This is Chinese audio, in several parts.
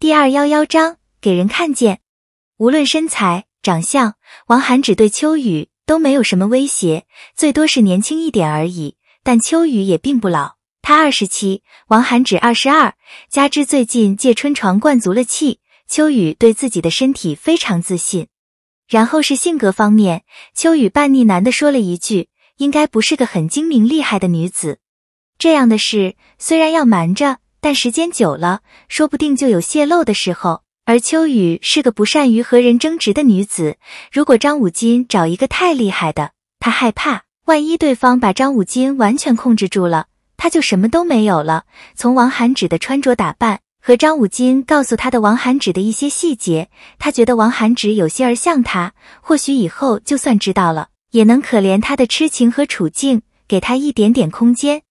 第二幺幺章，给人看见。无论身材、长相，王涵只对秋雨都没有什么威胁，最多是年轻一点而已。但秋雨也并不老，她二十七，王涵只二十二，加之最近借春床灌足了气，秋雨对自己的身体非常自信。然后是性格方面，秋雨半逆男的说了一句：“应该不是个很精明厉害的女子。”这样的事，虽然要瞒着。但时间久了，说不定就有泄露的时候。而秋雨是个不善于和人争执的女子，如果张五金找一个太厉害的，她害怕万一对方把张五金完全控制住了，她就什么都没有了。从王涵芷的穿着打扮和张五金告诉她的王涵芷的一些细节，她觉得王涵芷有些儿像他。或许以后就算知道了，也能可怜他的痴情和处境，给他一点点空间。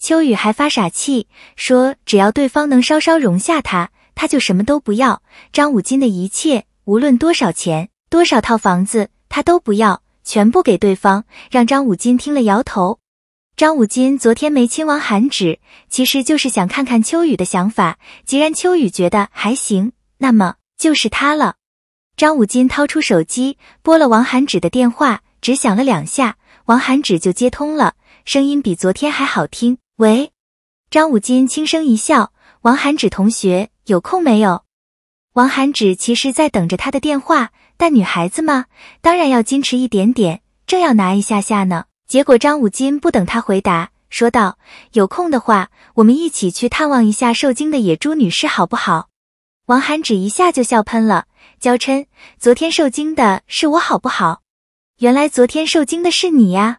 秋雨还发傻气，说只要对方能稍稍容下他，他就什么都不要。张武金的一切，无论多少钱、多少套房子，他都不要，全部给对方。让张武金听了摇头。张武金昨天没亲王寒芷，其实就是想看看秋雨的想法。既然秋雨觉得还行，那么就是他了。张武金掏出手机，拨了王寒芷的电话，只响了两下，王寒芷就接通了，声音比昨天还好听。喂，张武金轻声一笑，王涵芷同学有空没有？王涵芷其实在等着他的电话，但女孩子嘛，当然要矜持一点点。正要拿一下下呢，结果张武金不等他回答，说道：“有空的话，我们一起去探望一下受惊的野猪女士，好不好？”王涵芷一下就笑喷了，娇嗔：“昨天受惊的是我，好不好？”原来昨天受惊的是你呀！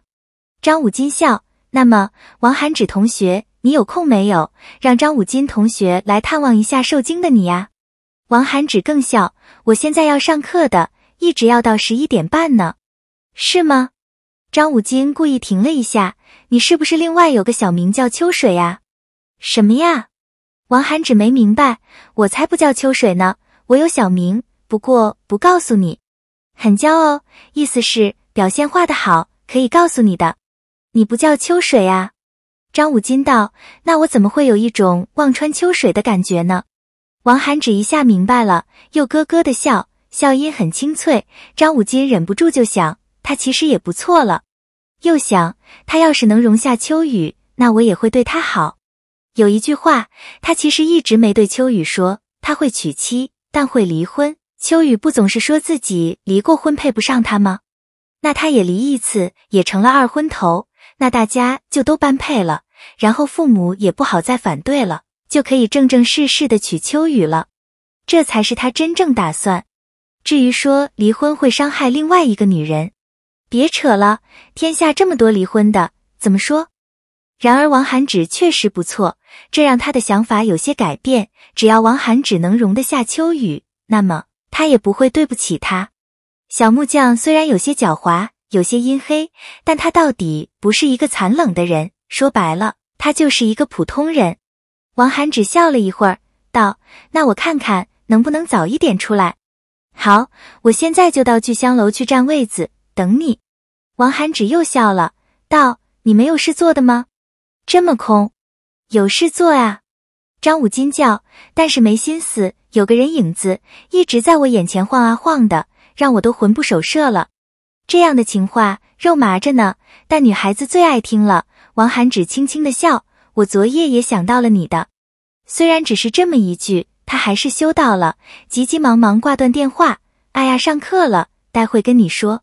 张武金笑。那么，王涵芷同学，你有空没有？让张武金同学来探望一下受惊的你呀。王涵芷更笑，我现在要上课的，一直要到十一点半呢，是吗？张武金故意停了一下，你是不是另外有个小名叫秋水呀？什么呀？王涵芷没明白，我才不叫秋水呢，我有小名，不过不告诉你，很骄傲，意思是表现画的好，可以告诉你的。你不叫秋水啊？张武金道：“那我怎么会有一种望穿秋水的感觉呢？”王寒只一下明白了，又咯咯的笑，笑音很清脆。张武金忍不住就想：他其实也不错了。又想：他要是能容下秋雨，那我也会对他好。有一句话，他其实一直没对秋雨说：他会娶妻，但会离婚。秋雨不总是说自己离过婚，配不上他吗？那他也离一次，也成了二婚头。那大家就都般配了，然后父母也不好再反对了，就可以正正式式的娶秋雨了，这才是他真正打算。至于说离婚会伤害另外一个女人，别扯了，天下这么多离婚的，怎么说？然而王涵芷确实不错，这让他的想法有些改变。只要王涵芷能容得下秋雨，那么他也不会对不起她。小木匠虽然有些狡猾。有些阴黑，但他到底不是一个残冷的人。说白了，他就是一个普通人。王寒只笑了一会儿，道：“那我看看能不能早一点出来。”“好，我现在就到聚香楼去占位子，等你。”王寒只又笑了，道：“你没有事做的吗？这么空。”“有事做啊。”张武金叫，但是没心思。有个人影子一直在我眼前晃啊晃的，让我都魂不守舍了。这样的情话肉麻着呢，但女孩子最爱听了。王涵芷轻轻的笑，我昨夜也想到了你的。虽然只是这么一句，她还是羞到了，急急忙忙挂断电话。哎呀，上课了，待会跟你说。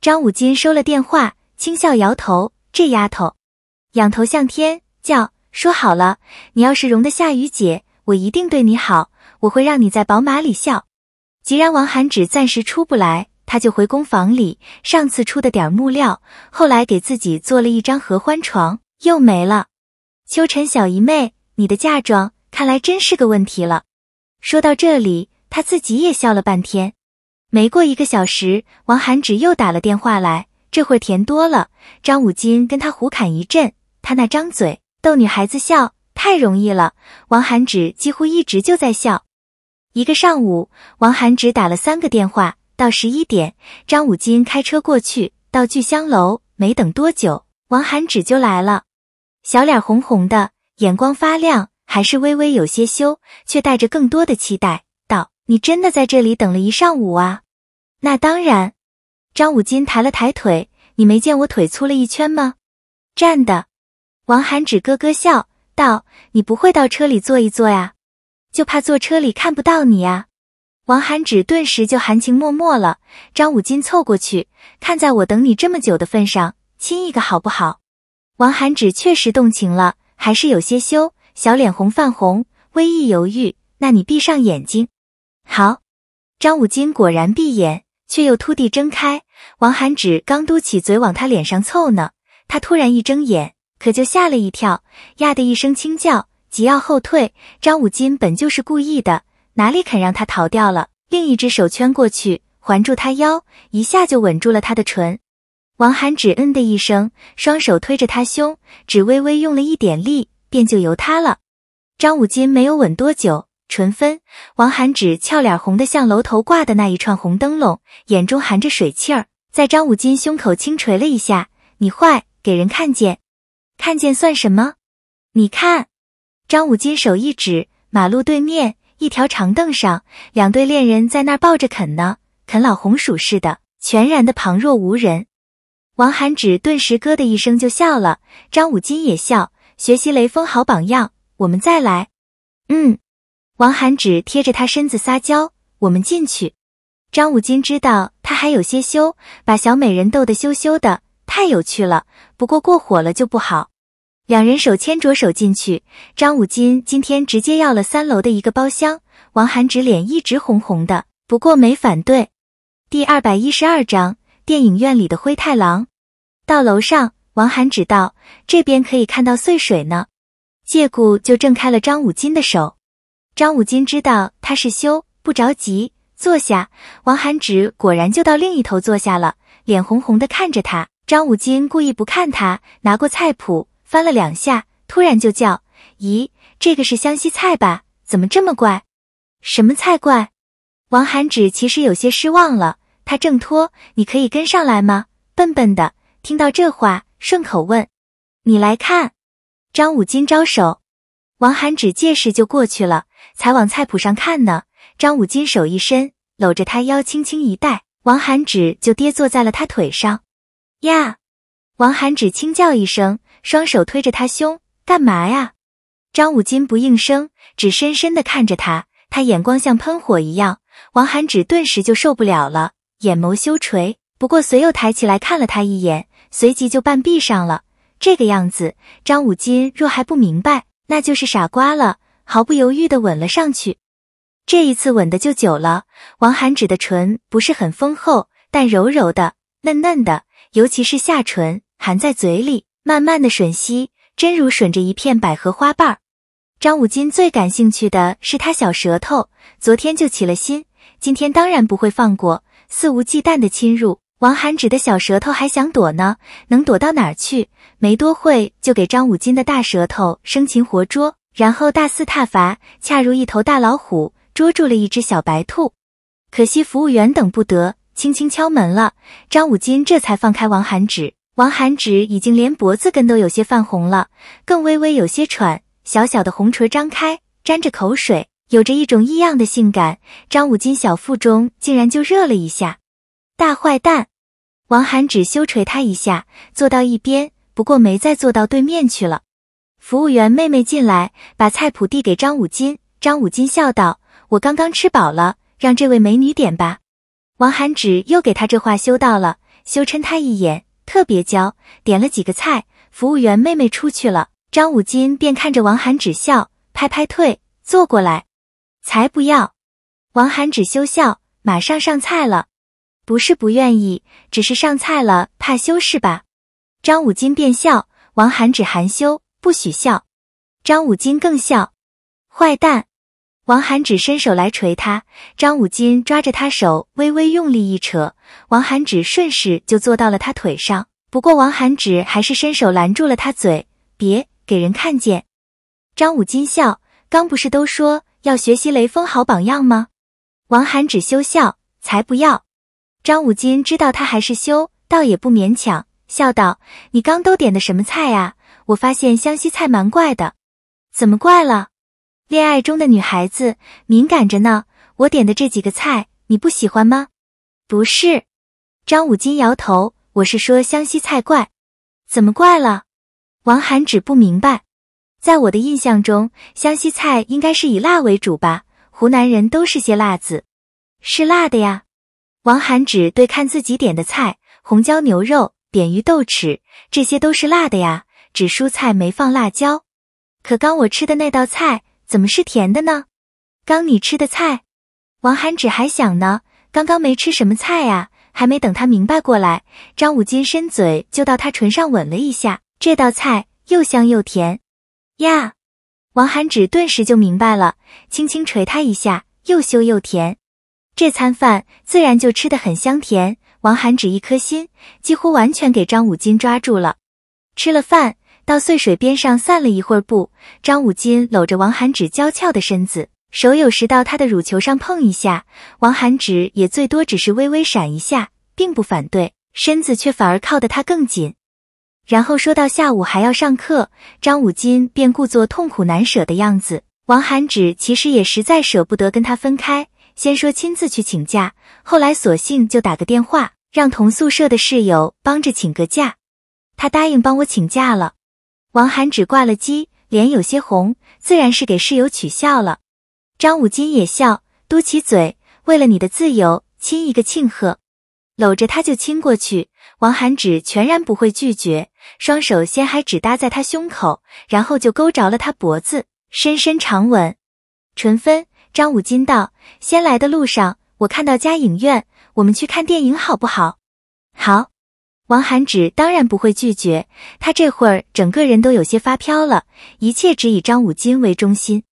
张武金收了电话，轻笑摇头。这丫头，仰头向天叫：“说好了，你要是容得下雨姐，我一定对你好。我会让你在宝马里笑。”既然王涵芷暂时出不来。他就回工房里，上次出的点木料，后来给自己做了一张合欢床，又没了。秋晨小姨妹，你的嫁妆看来真是个问题了。说到这里，他自己也笑了半天。没过一个小时，王涵芷又打了电话来，这会甜多了。张武金跟他胡侃一阵，他那张嘴逗女孩子笑太容易了。王涵芷几乎一直就在笑。一个上午，王涵芷打了三个电话。到十一点，张武金开车过去，到聚香楼。没等多久，王寒芷就来了，小脸红红的，眼光发亮，还是微微有些羞，却带着更多的期待，道：“你真的在这里等了一上午啊？”“那当然。”张武金抬了抬腿，“你没见我腿粗了一圈吗？”“站的。”王寒芷咯咯笑道：“你不会到车里坐一坐呀？就怕坐车里看不到你呀。”王涵芷顿时就含情脉脉了。张武金凑过去，看在我等你这么久的份上，亲一个好不好？王涵芷确实动情了，还是有些羞，小脸红泛红，微一犹豫，那你闭上眼睛，好。张武金果然闭眼，却又突地睁开。王涵芷刚嘟起嘴往他脸上凑呢，他突然一睁眼，可就吓了一跳，呀的一声轻叫，急要后退。张武金本就是故意的。哪里肯让他逃掉了？另一只手圈过去，环住他腰，一下就吻住了他的唇。王涵芷嗯的一声，双手推着他胸，只微微用了一点力，便就由他了。张武金没有吻多久，唇分。王涵芷俏脸红的像楼头挂的那一串红灯笼，眼中含着水气儿，在张武金胸口轻捶了一下：“你坏，给人看见，看见算什么？你看。”张武金手一指马路对面。一条长凳上，两对恋人在那儿抱着啃呢，啃老红薯似的，全然的旁若无人。王涵芷顿时咯的一声就笑了，张武金也笑，学习雷锋好榜样，我们再来。嗯，王涵芷贴着他身子撒娇，我们进去。张武金知道他还有些羞，把小美人逗得羞羞的，太有趣了。不过过火了就不好。两人手牵着手进去。张武金今天直接要了三楼的一个包厢。王涵芷脸一直红红的，不过没反对。第二百一十二章电影院里的灰太狼。到楼上，王涵指道：“这边可以看到碎水呢。”借故就挣开了张武金的手。张武金知道他是羞，不着急坐下。王涵芷果然就到另一头坐下了，脸红红的看着他。张武金故意不看他，拿过菜谱。翻了两下，突然就叫：“咦，这个是湘西菜吧？怎么这么怪？什么菜怪？”王涵芷其实有些失望了，他挣脱：“你可以跟上来吗？”笨笨的，听到这话，顺口问：“你来看。”张武金招手，王涵芷借势就过去了，才往菜谱上看呢。张武金手一伸，搂着他腰，轻轻一带，王涵芷就跌坐在了他腿上。呀！王涵芷轻叫一声。双手推着他胸，干嘛呀？张武金不应声，只深深的看着他。他眼光像喷火一样，王涵芷顿时就受不了了，眼眸羞垂。不过随又抬起来看了他一眼，随即就半闭上了。这个样子，张武金若还不明白，那就是傻瓜了。毫不犹豫的吻了上去。这一次吻的就久了。王涵芷的唇不是很丰厚，但柔柔的、嫩嫩的，尤其是下唇含在嘴里。慢慢的吮吸，真如吮着一片百合花瓣儿。张武金最感兴趣的是他小舌头，昨天就起了心，今天当然不会放过，肆无忌惮的侵入。王涵指的小舌头还想躲呢，能躲到哪儿去？没多会就给张武金的大舌头生擒活捉，然后大肆挞伐，恰如一头大老虎捉住了一只小白兔。可惜服务员等不得，轻轻敲门了，张武金这才放开王涵指。王涵芷已经连脖子根都有些泛红了，更微微有些喘，小小的红唇张开，沾着口水，有着一种异样的性感。张武金小腹中竟然就热了一下。大坏蛋！王涵芷羞捶他一下，坐到一边，不过没再坐到对面去了。服务员妹妹进来，把菜谱递给张武金。张武金笑道：“我刚刚吃饱了，让这位美女点吧。”王涵芷又给他这话羞到了，羞嗔他一眼。特别娇，点了几个菜，服务员妹妹出去了，张五金便看着王涵芷笑，拍拍退，坐过来，才不要。王涵芷羞笑，马上上菜了，不是不愿意，只是上菜了怕羞是吧？张五金便笑，王涵芷含羞，不许笑。张五金更笑，坏蛋。王涵芷伸手来捶他，张武金抓着他手，微微用力一扯，王涵芷顺势就坐到了他腿上。不过王涵芷还是伸手拦住了他嘴：“别给人看见。”张武金笑：“刚不是都说要学习雷锋好榜样吗？”王涵只羞笑：“才不要。”张武金知道他还是羞，倒也不勉强，笑道：“你刚都点的什么菜啊？我发现湘西菜蛮怪的，怎么怪了？”恋爱中的女孩子敏感着呢。我点的这几个菜你不喜欢吗？不是，张武金摇头。我是说湘西菜怪，怎么怪了？王涵芷不明白。在我的印象中，湘西菜应该是以辣为主吧？湖南人都是些辣子，是辣的呀。王涵芷对看自己点的菜，红椒牛肉、扁鱼豆豉，这些都是辣的呀。只蔬菜没放辣椒，可刚我吃的那道菜。怎么是甜的呢？刚你吃的菜？王涵芷还想呢，刚刚没吃什么菜呀。还没等他明白过来，张武金伸嘴就到他唇上吻了一下。这道菜又香又甜呀！王涵芷顿时就明白了，轻轻捶他一下，又羞又甜。这餐饭自然就吃得很香甜。王涵芷一颗心几乎完全给张武金抓住了。吃了饭。到碎水边上散了一会儿步，张武金搂着王寒芷娇俏的身子，手有时到她的乳球上碰一下，王寒芷也最多只是微微闪一下，并不反对，身子却反而靠得他更紧。然后说到下午还要上课，张武金便故作痛苦难舍的样子。王寒芷其实也实在舍不得跟他分开，先说亲自去请假，后来索性就打个电话，让同宿舍的室友帮着请个假。他答应帮我请假了。王涵只挂了机，脸有些红，自然是给室友取笑了。张武金也笑，嘟起嘴，为了你的自由，亲一个庆贺，搂着他就亲过去。王涵只全然不会拒绝，双手先还只搭在他胸口，然后就勾着了他脖子，深深长吻。纯芬，张武金道：“先来的路上，我看到家影院，我们去看电影好不好？”“好。”王涵芷当然不会拒绝，他这会儿整个人都有些发飘了，一切只以张武金为中心。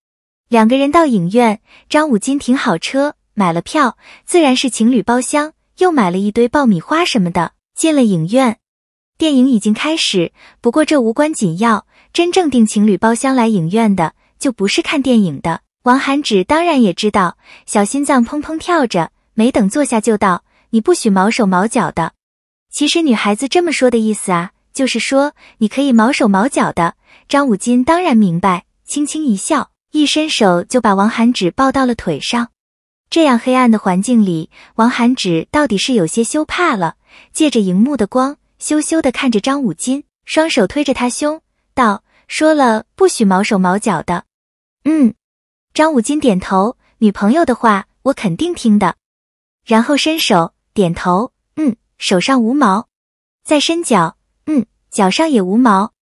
两个人到影院，张武金停好车，买了票，自然是情侣包厢，又买了一堆爆米花什么的。进了影院，电影已经开始，不过这无关紧要。真正订情侣包厢来影院的，就不是看电影的。王涵芷当然也知道，小心脏砰砰跳着，没等坐下就道：“你不许毛手毛脚的。”其实女孩子这么说的意思啊，就是说你可以毛手毛脚的。张武金当然明白，轻轻一笑，一伸手就把王涵芷抱到了腿上。这样黑暗的环境里，王涵芷到底是有些羞怕了，借着荧幕的光，羞羞的看着张武金，双手推着他胸，道：“说了不许毛手毛脚的。”嗯，张武金点头，女朋友的话我肯定听的，然后伸手点头。手上无毛，再伸脚，嗯，脚上也无毛。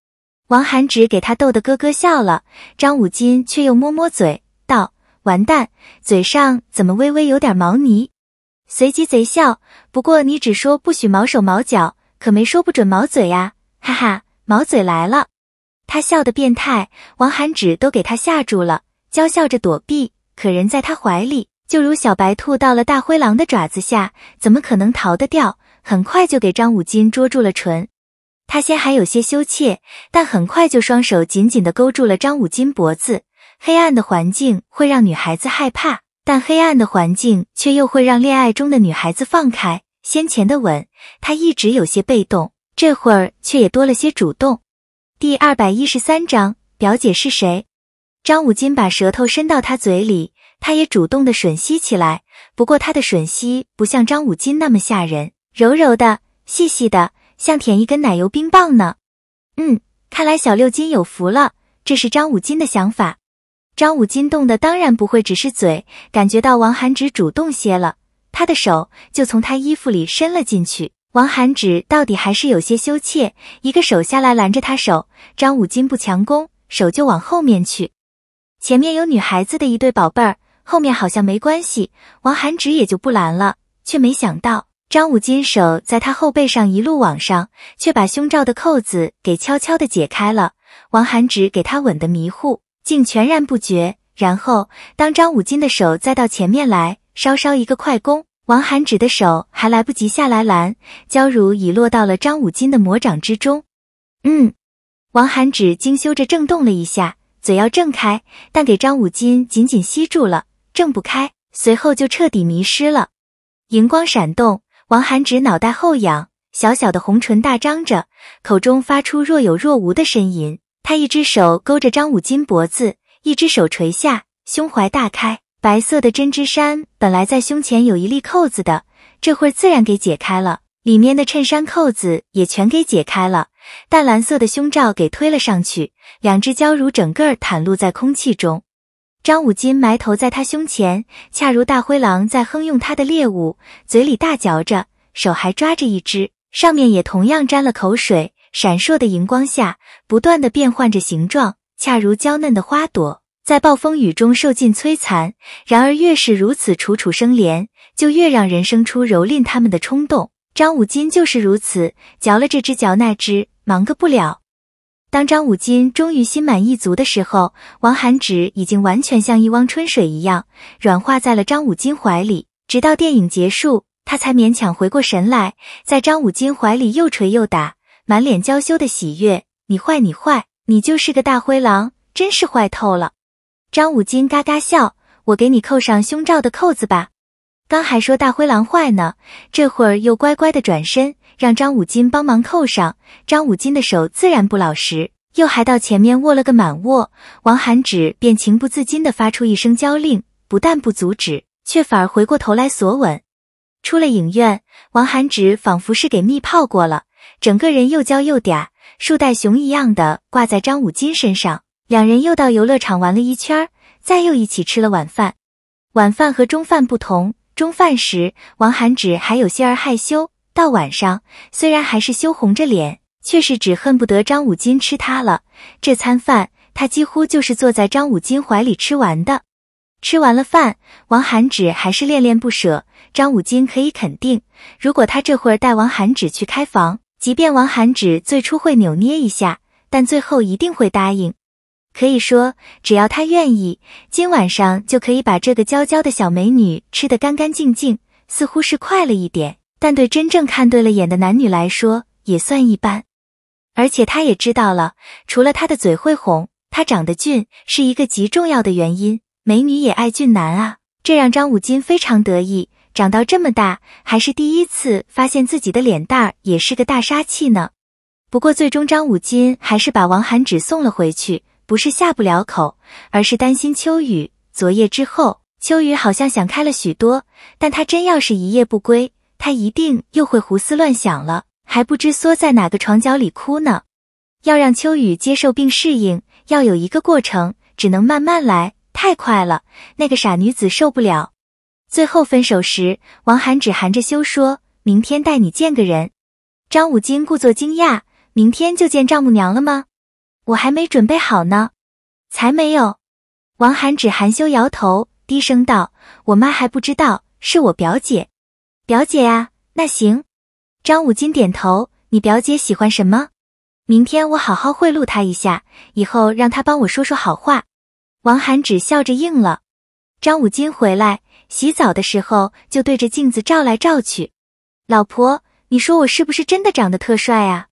王涵芷给他逗得咯咯笑了，张武金却又摸摸嘴，道：“完蛋，嘴上怎么微微有点毛泥？”随即贼笑，不过你只说不许毛手毛脚，可没说不准毛嘴呀！哈哈，毛嘴来了！他笑得变态，王涵纸都给他吓住了，娇笑着躲避，可人在他怀里，就如小白兔到了大灰狼的爪子下，怎么可能逃得掉？很快就给张武金捉住了唇，他先还有些羞怯，但很快就双手紧紧地勾住了张武金脖子。黑暗的环境会让女孩子害怕，但黑暗的环境却又会让恋爱中的女孩子放开先前的吻。他一直有些被动，这会儿却也多了些主动。第二百一十三章，表姐是谁？张武金把舌头伸到她嘴里，她也主动的吮吸起来。不过她的吮吸不像张武金那么吓人。柔柔的，细细的，像舔一根奶油冰棒呢。嗯，看来小六金有福了。这是张五金的想法。张五金动的当然不会只是嘴，感觉到王涵芷主动些了，他的手就从他衣服里伸了进去。王涵芷到底还是有些羞怯，一个手下来拦着他手。张五金不强攻，手就往后面去。前面有女孩子的一对宝贝儿，后面好像没关系。王涵芷也就不拦了，却没想到。张武金手在他后背上一路往上，却把胸罩的扣子给悄悄地解开了。王涵芷给他吻得迷糊，竟全然不觉。然后，当张武金的手再到前面来，稍稍一个快攻，王涵芷的手还来不及下来拦，娇如已落到了张武金的魔掌之中。嗯，王涵只惊羞着挣动了一下，嘴要挣开，但给张武金紧紧吸住了，挣不开。随后就彻底迷失了，荧光闪动。王涵芷脑袋后仰，小小的红唇大张着，口中发出若有若无的呻吟。他一只手勾着张武金脖子，一只手垂下，胸怀大开。白色的针织衫本来在胸前有一粒扣子的，这会自然给解开了，里面的衬衫扣子也全给解开了。淡蓝色的胸罩给推了上去，两只娇乳整个儿袒露在空气中。张武金埋头在他胸前，恰如大灰狼在哼用他的猎物，嘴里大嚼着，手还抓着一只，上面也同样沾了口水。闪烁的荧光下，不断的变换着形状，恰如娇嫩的花朵在暴风雨中受尽摧残。然而越是如此楚楚生怜，就越让人生出蹂躏他们的冲动。张武金就是如此，嚼了这只，嚼那只，忙个不了。当张武金终于心满意足的时候，王寒芷已经完全像一汪春水一样软化在了张武金怀里。直到电影结束，他才勉强回过神来，在张武金怀里又捶又打，满脸娇羞的喜悦：“你坏，你坏，你就是个大灰狼，真是坏透了。”张武金嘎嘎笑：“我给你扣上胸罩的扣子吧。”刚还说大灰狼坏呢，这会儿又乖乖的转身。让张武金帮忙扣上，张武金的手自然不老实，又还到前面握了个满握。王涵芷便情不自禁地发出一声娇令，不但不阻止，却反而回过头来索吻。出了影院，王涵芷仿佛是给蜜泡过了，整个人又娇又嗲，树袋熊一样的挂在张武金身上。两人又到游乐场玩了一圈儿，再又一起吃了晚饭。晚饭和中饭不同，中饭时王涵芷还有些儿害羞。到晚上，虽然还是羞红着脸，却是只恨不得张武金吃他了。这餐饭，他几乎就是坐在张武金怀里吃完的。吃完了饭，王涵芷还是恋恋不舍。张武金可以肯定，如果他这会儿带王涵芷去开房，即便王涵芷最初会扭捏一下，但最后一定会答应。可以说，只要他愿意，今晚上就可以把这个娇娇的小美女吃得干干净净。似乎是快了一点。但对真正看对了眼的男女来说也算一般，而且他也知道了，除了他的嘴会哄，他长得俊是一个极重要的原因。美女也爱俊男啊，这让张武金非常得意。长到这么大，还是第一次发现自己的脸蛋儿也是个大杀器呢。不过最终张武金还是把王涵芷送了回去，不是下不了口，而是担心秋雨。昨夜之后，秋雨好像想开了许多，但他真要是一夜不归。他一定又会胡思乱想了，还不知缩在哪个床角里哭呢。要让秋雨接受并适应，要有一个过程，只能慢慢来。太快了，那个傻女子受不了。最后分手时，王涵只含着羞说：“明天带你见个人。”张武金故作惊讶：“明天就见丈母娘了吗？”“我还没准备好呢。”“才没有。”王涵只含羞摇头，低声道：“我妈还不知道，是我表姐。”表姐啊，那行。张武金点头。你表姐喜欢什么？明天我好好贿赂她一下，以后让她帮我说说好话。王涵只笑着应了。张武金回来洗澡的时候，就对着镜子照来照去。老婆，你说我是不是真的长得特帅啊？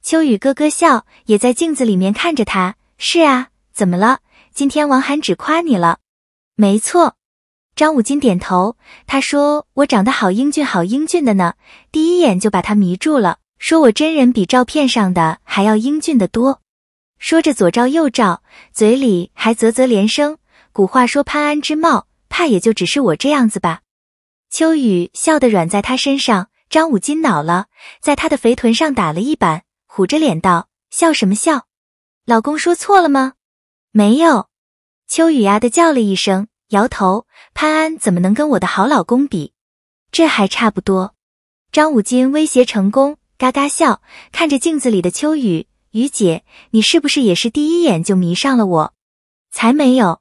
秋雨咯咯笑，也在镜子里面看着他。是啊，怎么了？今天王涵只夸你了？没错。张武金点头，他说：“我长得好英俊，好英俊的呢，第一眼就把他迷住了。说我真人比照片上的还要英俊的多。”说着左照右照，嘴里还啧啧连声。古话说“潘安之貌”，怕也就只是我这样子吧。秋雨笑得软在他身上，张武金恼了，在他的肥臀上打了一板，虎着脸道：“笑什么笑？老公说错了吗？”“没有。”秋雨呀的叫了一声。摇头，潘安怎么能跟我的好老公比？这还差不多。张武金威胁成功，嘎嘎笑，看着镜子里的秋雨，雨姐，你是不是也是第一眼就迷上了我？才没有。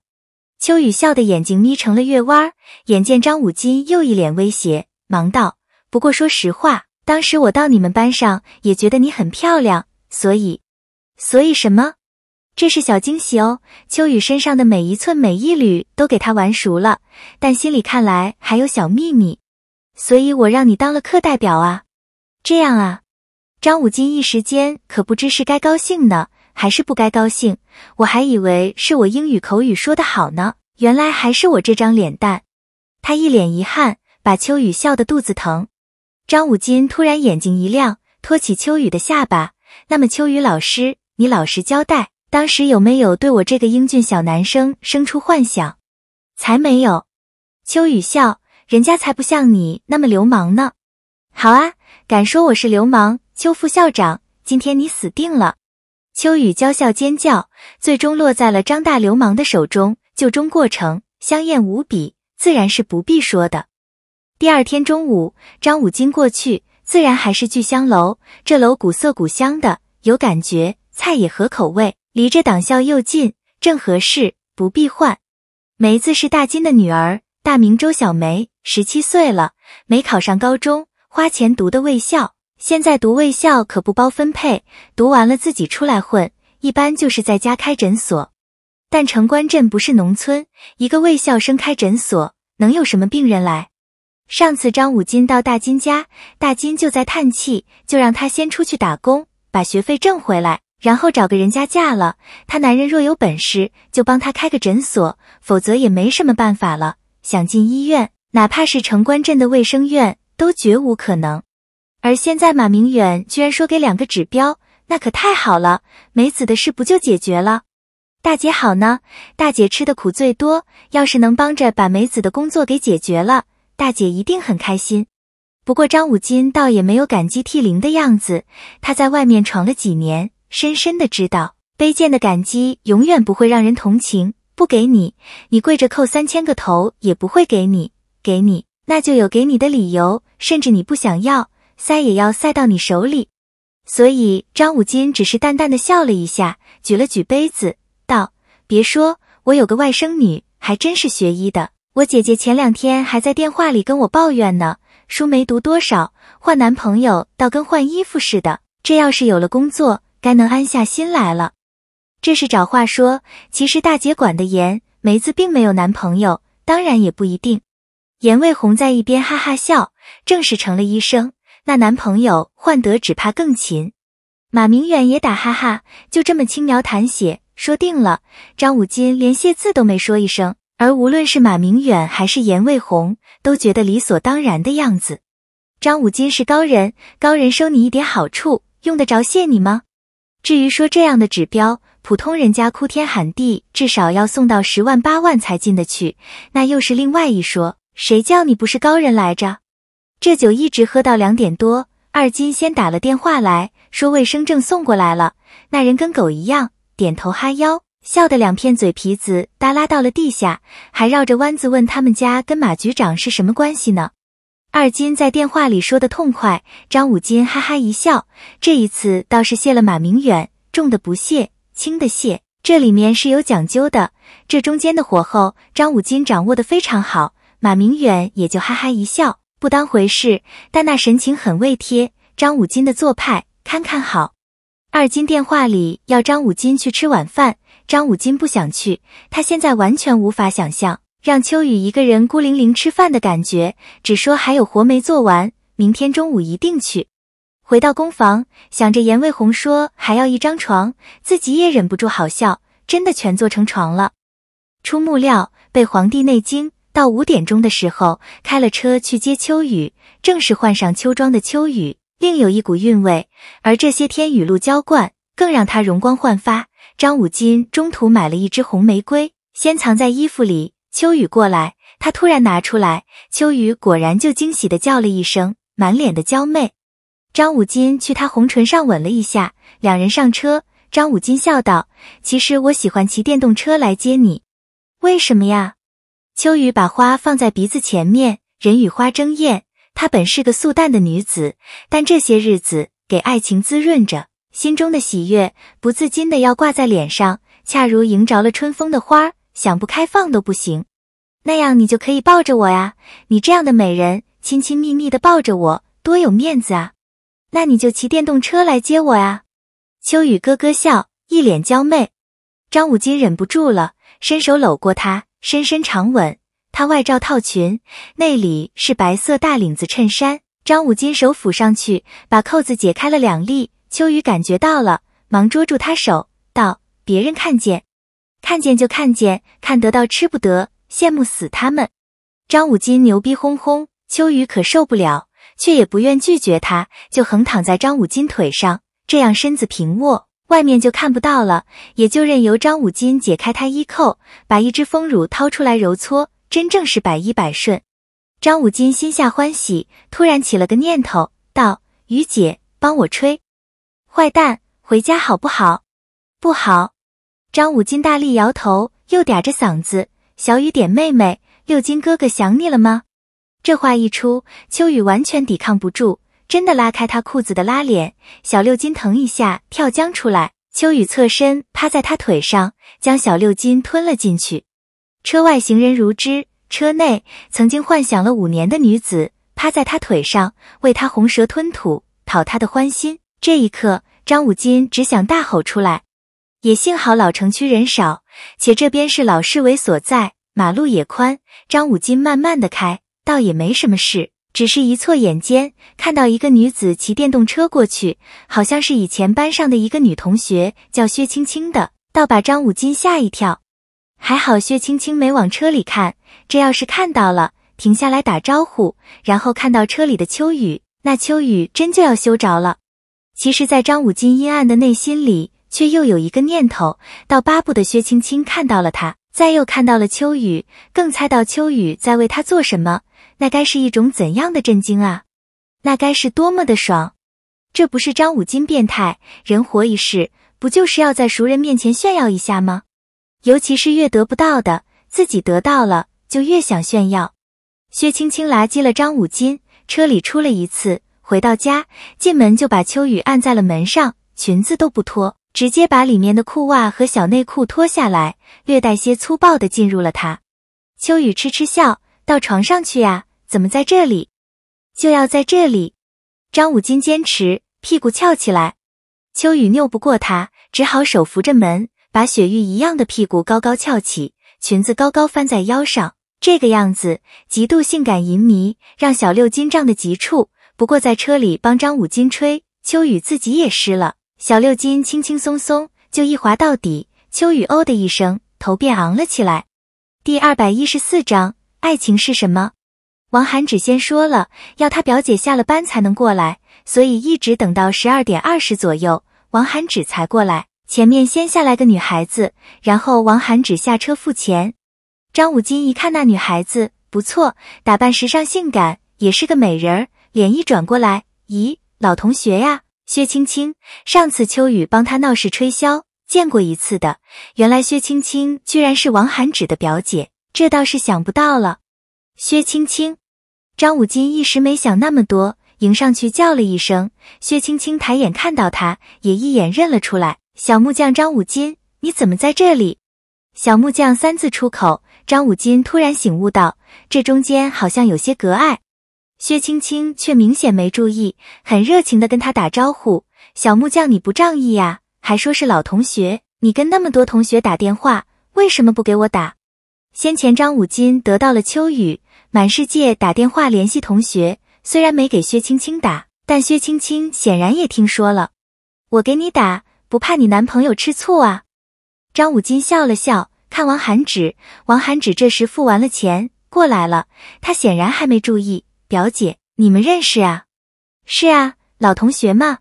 秋雨笑的眼睛眯成了月弯，眼见张武金又一脸威胁，忙道：不过说实话，当时我到你们班上，也觉得你很漂亮，所以，所以什么？这是小惊喜哦，秋雨身上的每一寸每一缕都给他玩熟了，但心里看来还有小秘密，所以我让你当了课代表啊。这样啊，张武金一时间可不知是该高兴呢，还是不该高兴。我还以为是我英语口语说得好呢，原来还是我这张脸蛋。他一脸遗憾，把秋雨笑得肚子疼。张武金突然眼睛一亮，托起秋雨的下巴。那么秋雨老师，你老实交代。当时有没有对我这个英俊小男生生出幻想？才没有！秋雨笑，人家才不像你那么流氓呢。好啊，敢说我是流氓，邱副校长，今天你死定了！秋雨娇笑尖叫，最终落在了张大流氓的手中。救中过程香艳无比，自然是不必说的。第二天中午，张武金过去，自然还是聚香楼。这楼古色古香的，有感觉，菜也合口味。离着党校又近，正合适，不必换。梅子是大金的女儿，大名周小梅，十七岁了，没考上高中，花钱读的卫校。现在读卫校可不包分配，读完了自己出来混，一般就是在家开诊所。但城关镇不是农村，一个卫校生开诊所，能有什么病人来？上次张五金到大金家，大金就在叹气，就让他先出去打工，把学费挣回来。然后找个人家嫁了，她男人若有本事，就帮她开个诊所；否则也没什么办法了。想进医院，哪怕是城关镇的卫生院，都绝无可能。而现在马明远居然说给两个指标，那可太好了！梅子的事不就解决了？大姐好呢，大姐吃的苦最多，要是能帮着把梅子的工作给解决了，大姐一定很开心。不过张武金倒也没有感激涕零的样子，他在外面闯了几年。深深的知道，卑贱的感激永远不会让人同情。不给你，你跪着扣三千个头也不会给你。给你，那就有给你的理由。甚至你不想要，塞也要塞到你手里。所以张武金只是淡淡的笑了一下，举了举杯子，道：“别说，我有个外甥女，还真是学医的。我姐姐前两天还在电话里跟我抱怨呢，书没读多少，换男朋友倒跟换衣服似的。这要是有了工作……”该能安下心来了，这是找话说。其实大姐管的严，梅子并没有男朋友，当然也不一定。严卫红在一边哈哈笑，正是成了医生，那男朋友换得只怕更勤。马明远也打哈哈，就这么轻描淡写说定了。张武金连谢字都没说一声，而无论是马明远还是严卫红，都觉得理所当然的样子。张武金是高人，高人收你一点好处，用得着谢你吗？至于说这样的指标，普通人家哭天喊地，至少要送到十万八万才进得去，那又是另外一说。谁叫你不是高人来着？这酒一直喝到两点多，二金先打了电话来说卫生证送过来了。那人跟狗一样点头哈腰，笑得两片嘴皮子耷拉到了地下，还绕着弯子问他们家跟马局长是什么关系呢？二金在电话里说的痛快，张五金哈哈一笑。这一次倒是谢了马明远，重的不谢，轻的谢，这里面是有讲究的。这中间的火候，张五金掌握的非常好。马明远也就哈哈一笑，不当回事，但那神情很未贴。张五金的做派，看看好。二金电话里要张五金去吃晚饭，张五金不想去，他现在完全无法想象。让秋雨一个人孤零零吃饭的感觉，只说还有活没做完，明天中午一定去。回到工房，想着严卫红说还要一张床，自己也忍不住好笑，真的全做成床了。出木料，被《黄帝内经》，到五点钟的时候，开了车去接秋雨。正是换上秋装的秋雨，另有一股韵味。而这些天雨露浇灌，更让他容光焕发。张五金中途买了一支红玫瑰，先藏在衣服里。秋雨过来，他突然拿出来，秋雨果然就惊喜的叫了一声，满脸的娇媚。张武金去他红唇上吻了一下，两人上车。张武金笑道：“其实我喜欢骑电动车来接你，为什么呀？”秋雨把花放在鼻子前面，人与花争艳。她本是个素淡的女子，但这些日子给爱情滋润着，心中的喜悦不自禁的要挂在脸上，恰如迎着了春风的花儿。想不开放都不行，那样你就可以抱着我呀！你这样的美人，亲亲密密的抱着我，多有面子啊！那你就骑电动车来接我呀！秋雨咯咯笑，一脸娇媚。张武金忍不住了，伸手搂过她，深深长吻。她外罩套裙，内里是白色大领子衬衫。张武金手抚上去，把扣子解开了两粒。秋雨感觉到了，忙捉住他手，道：“别人看见。”看见就看见，看得到吃不得，羡慕死他们。张武金牛逼哄哄，秋雨可受不了，却也不愿拒绝他，就横躺在张武金腿上，这样身子平卧，外面就看不到了，也就任由张武金解开他衣扣，把一只丰乳掏出来揉搓，真正是百依百顺。张武金心下欢喜，突然起了个念头，道：“雨姐，帮我吹，坏蛋，回家好不好？不好。”张五金大力摇头，又嗲着嗓子：“小雨点妹妹，六金哥哥想你了吗？”这话一出，秋雨完全抵抗不住，真的拉开他裤子的拉链。小六金疼一下，跳江出来。秋雨侧身趴在他腿上，将小六金吞了进去。车外行人如织，车内曾经幻想了五年的女子趴在他腿上，为他红舌吞吐，讨他的欢心。这一刻，张五金只想大吼出来。也幸好老城区人少，且这边是老市委所在，马路也宽。张武金慢慢的开，倒也没什么事。只是一错眼间，看到一个女子骑电动车过去，好像是以前班上的一个女同学，叫薛青青的，倒把张武金吓一跳。还好薛青青没往车里看，这要是看到了，停下来打招呼，然后看到车里的秋雨，那秋雨真就要羞着了。其实，在张武金阴暗的内心里。却又有一个念头，到巴不得薛青青看到了他，再又看到了秋雨，更猜到秋雨在为他做什么。那该是一种怎样的震惊啊！那该是多么的爽！这不是张武金变态？人活一世，不就是要在熟人面前炫耀一下吗？尤其是越得不到的，自己得到了就越想炫耀。薛青青垃圾了张武金，车里出了一次，回到家，进门就把秋雨按在了门上，裙子都不脱。直接把里面的裤袜和小内裤脱下来，略带些粗暴的进入了他。秋雨痴痴笑，到床上去呀，怎么在这里？就要在这里。张武金坚持，屁股翘起来。秋雨拗不过他，只好手扶着门，把雪玉一样的屁股高高翘起，裙子高高翻在腰上，这个样子极度性感淫靡，让小六金胀得急促。不过在车里帮张武金吹，秋雨自己也湿了。小六金轻轻松松就一滑到底，秋雨哦的一声，头便昂了起来。第二百一十四章，爱情是什么？王涵只先说了，要他表姐下了班才能过来，所以一直等到十二点二十左右，王涵只才过来。前面先下来个女孩子，然后王涵只下车付钱。张武金一看那女孩子不错，打扮时尚性感，也是个美人儿，脸一转过来，咦，老同学呀。薛青青，上次秋雨帮他闹事吹箫，见过一次的。原来薛青青居然是王寒芷的表姐，这倒是想不到了。薛青青，张武金一时没想那么多，迎上去叫了一声。薛青青抬眼看到他，也一眼认了出来。小木匠张武金，你怎么在这里？小木匠三字出口，张武金突然醒悟道，这中间好像有些隔碍。薛青青却明显没注意，很热情的跟他打招呼：“小木匠，你不仗义呀？还说是老同学，你跟那么多同学打电话，为什么不给我打？”先前张武金得到了秋雨，满世界打电话联系同学，虽然没给薛青青打，但薛青青显然也听说了。我给你打，不怕你男朋友吃醋啊？张武金笑了笑，看王寒芷。王寒芷这时付完了钱，过来了，他显然还没注意。表姐，你们认识啊？是啊，老同学嘛。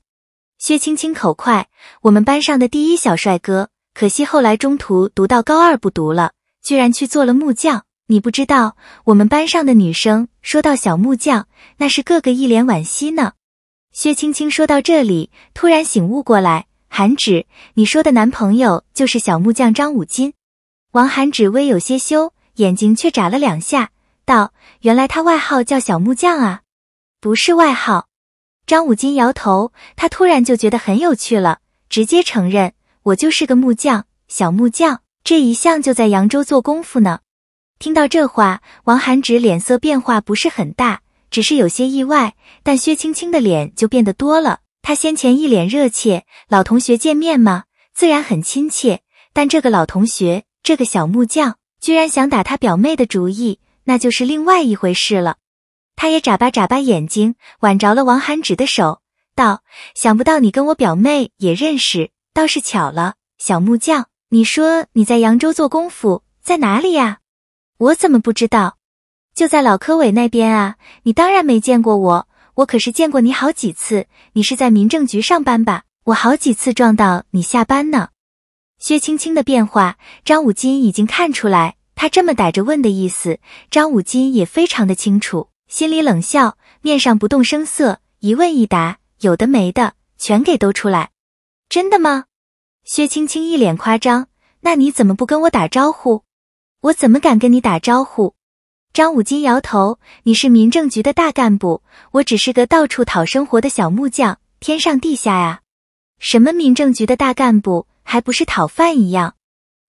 薛青青口快，我们班上的第一小帅哥，可惜后来中途读到高二不读了，居然去做了木匠。你不知道，我们班上的女生说到小木匠，那是个个一脸惋惜呢。薛青青说到这里，突然醒悟过来，韩芷，你说的男朋友就是小木匠张五金。王韩芷微有些羞，眼睛却眨了两下。道：“原来他外号叫小木匠啊，不是外号。”张武金摇头。他突然就觉得很有趣了，直接承认：“我就是个木匠，小木匠，这一向就在扬州做功夫呢。”听到这话，王涵直脸色变化不是很大，只是有些意外。但薛青青的脸就变得多了。他先前一脸热切，老同学见面嘛，自然很亲切。但这个老同学，这个小木匠，居然想打他表妹的主意。那就是另外一回事了。他也眨巴眨巴眼睛，挽着了王涵芷的手，道：“想不到你跟我表妹也认识，倒是巧了。”小木匠，你说你在扬州做功夫在哪里呀？我怎么不知道？就在老科委那边啊。你当然没见过我，我可是见过你好几次。你是在民政局上班吧？我好几次撞到你下班呢。薛青青的变化，张武金已经看出来。他这么逮着问的意思，张五金也非常的清楚，心里冷笑，面上不动声色，一问一答，有的没的，全给都出来。真的吗？薛青青一脸夸张。那你怎么不跟我打招呼？我怎么敢跟你打招呼？张五金摇头。你是民政局的大干部，我只是个到处讨生活的小木匠，天上地下呀。什么民政局的大干部，还不是讨饭一样。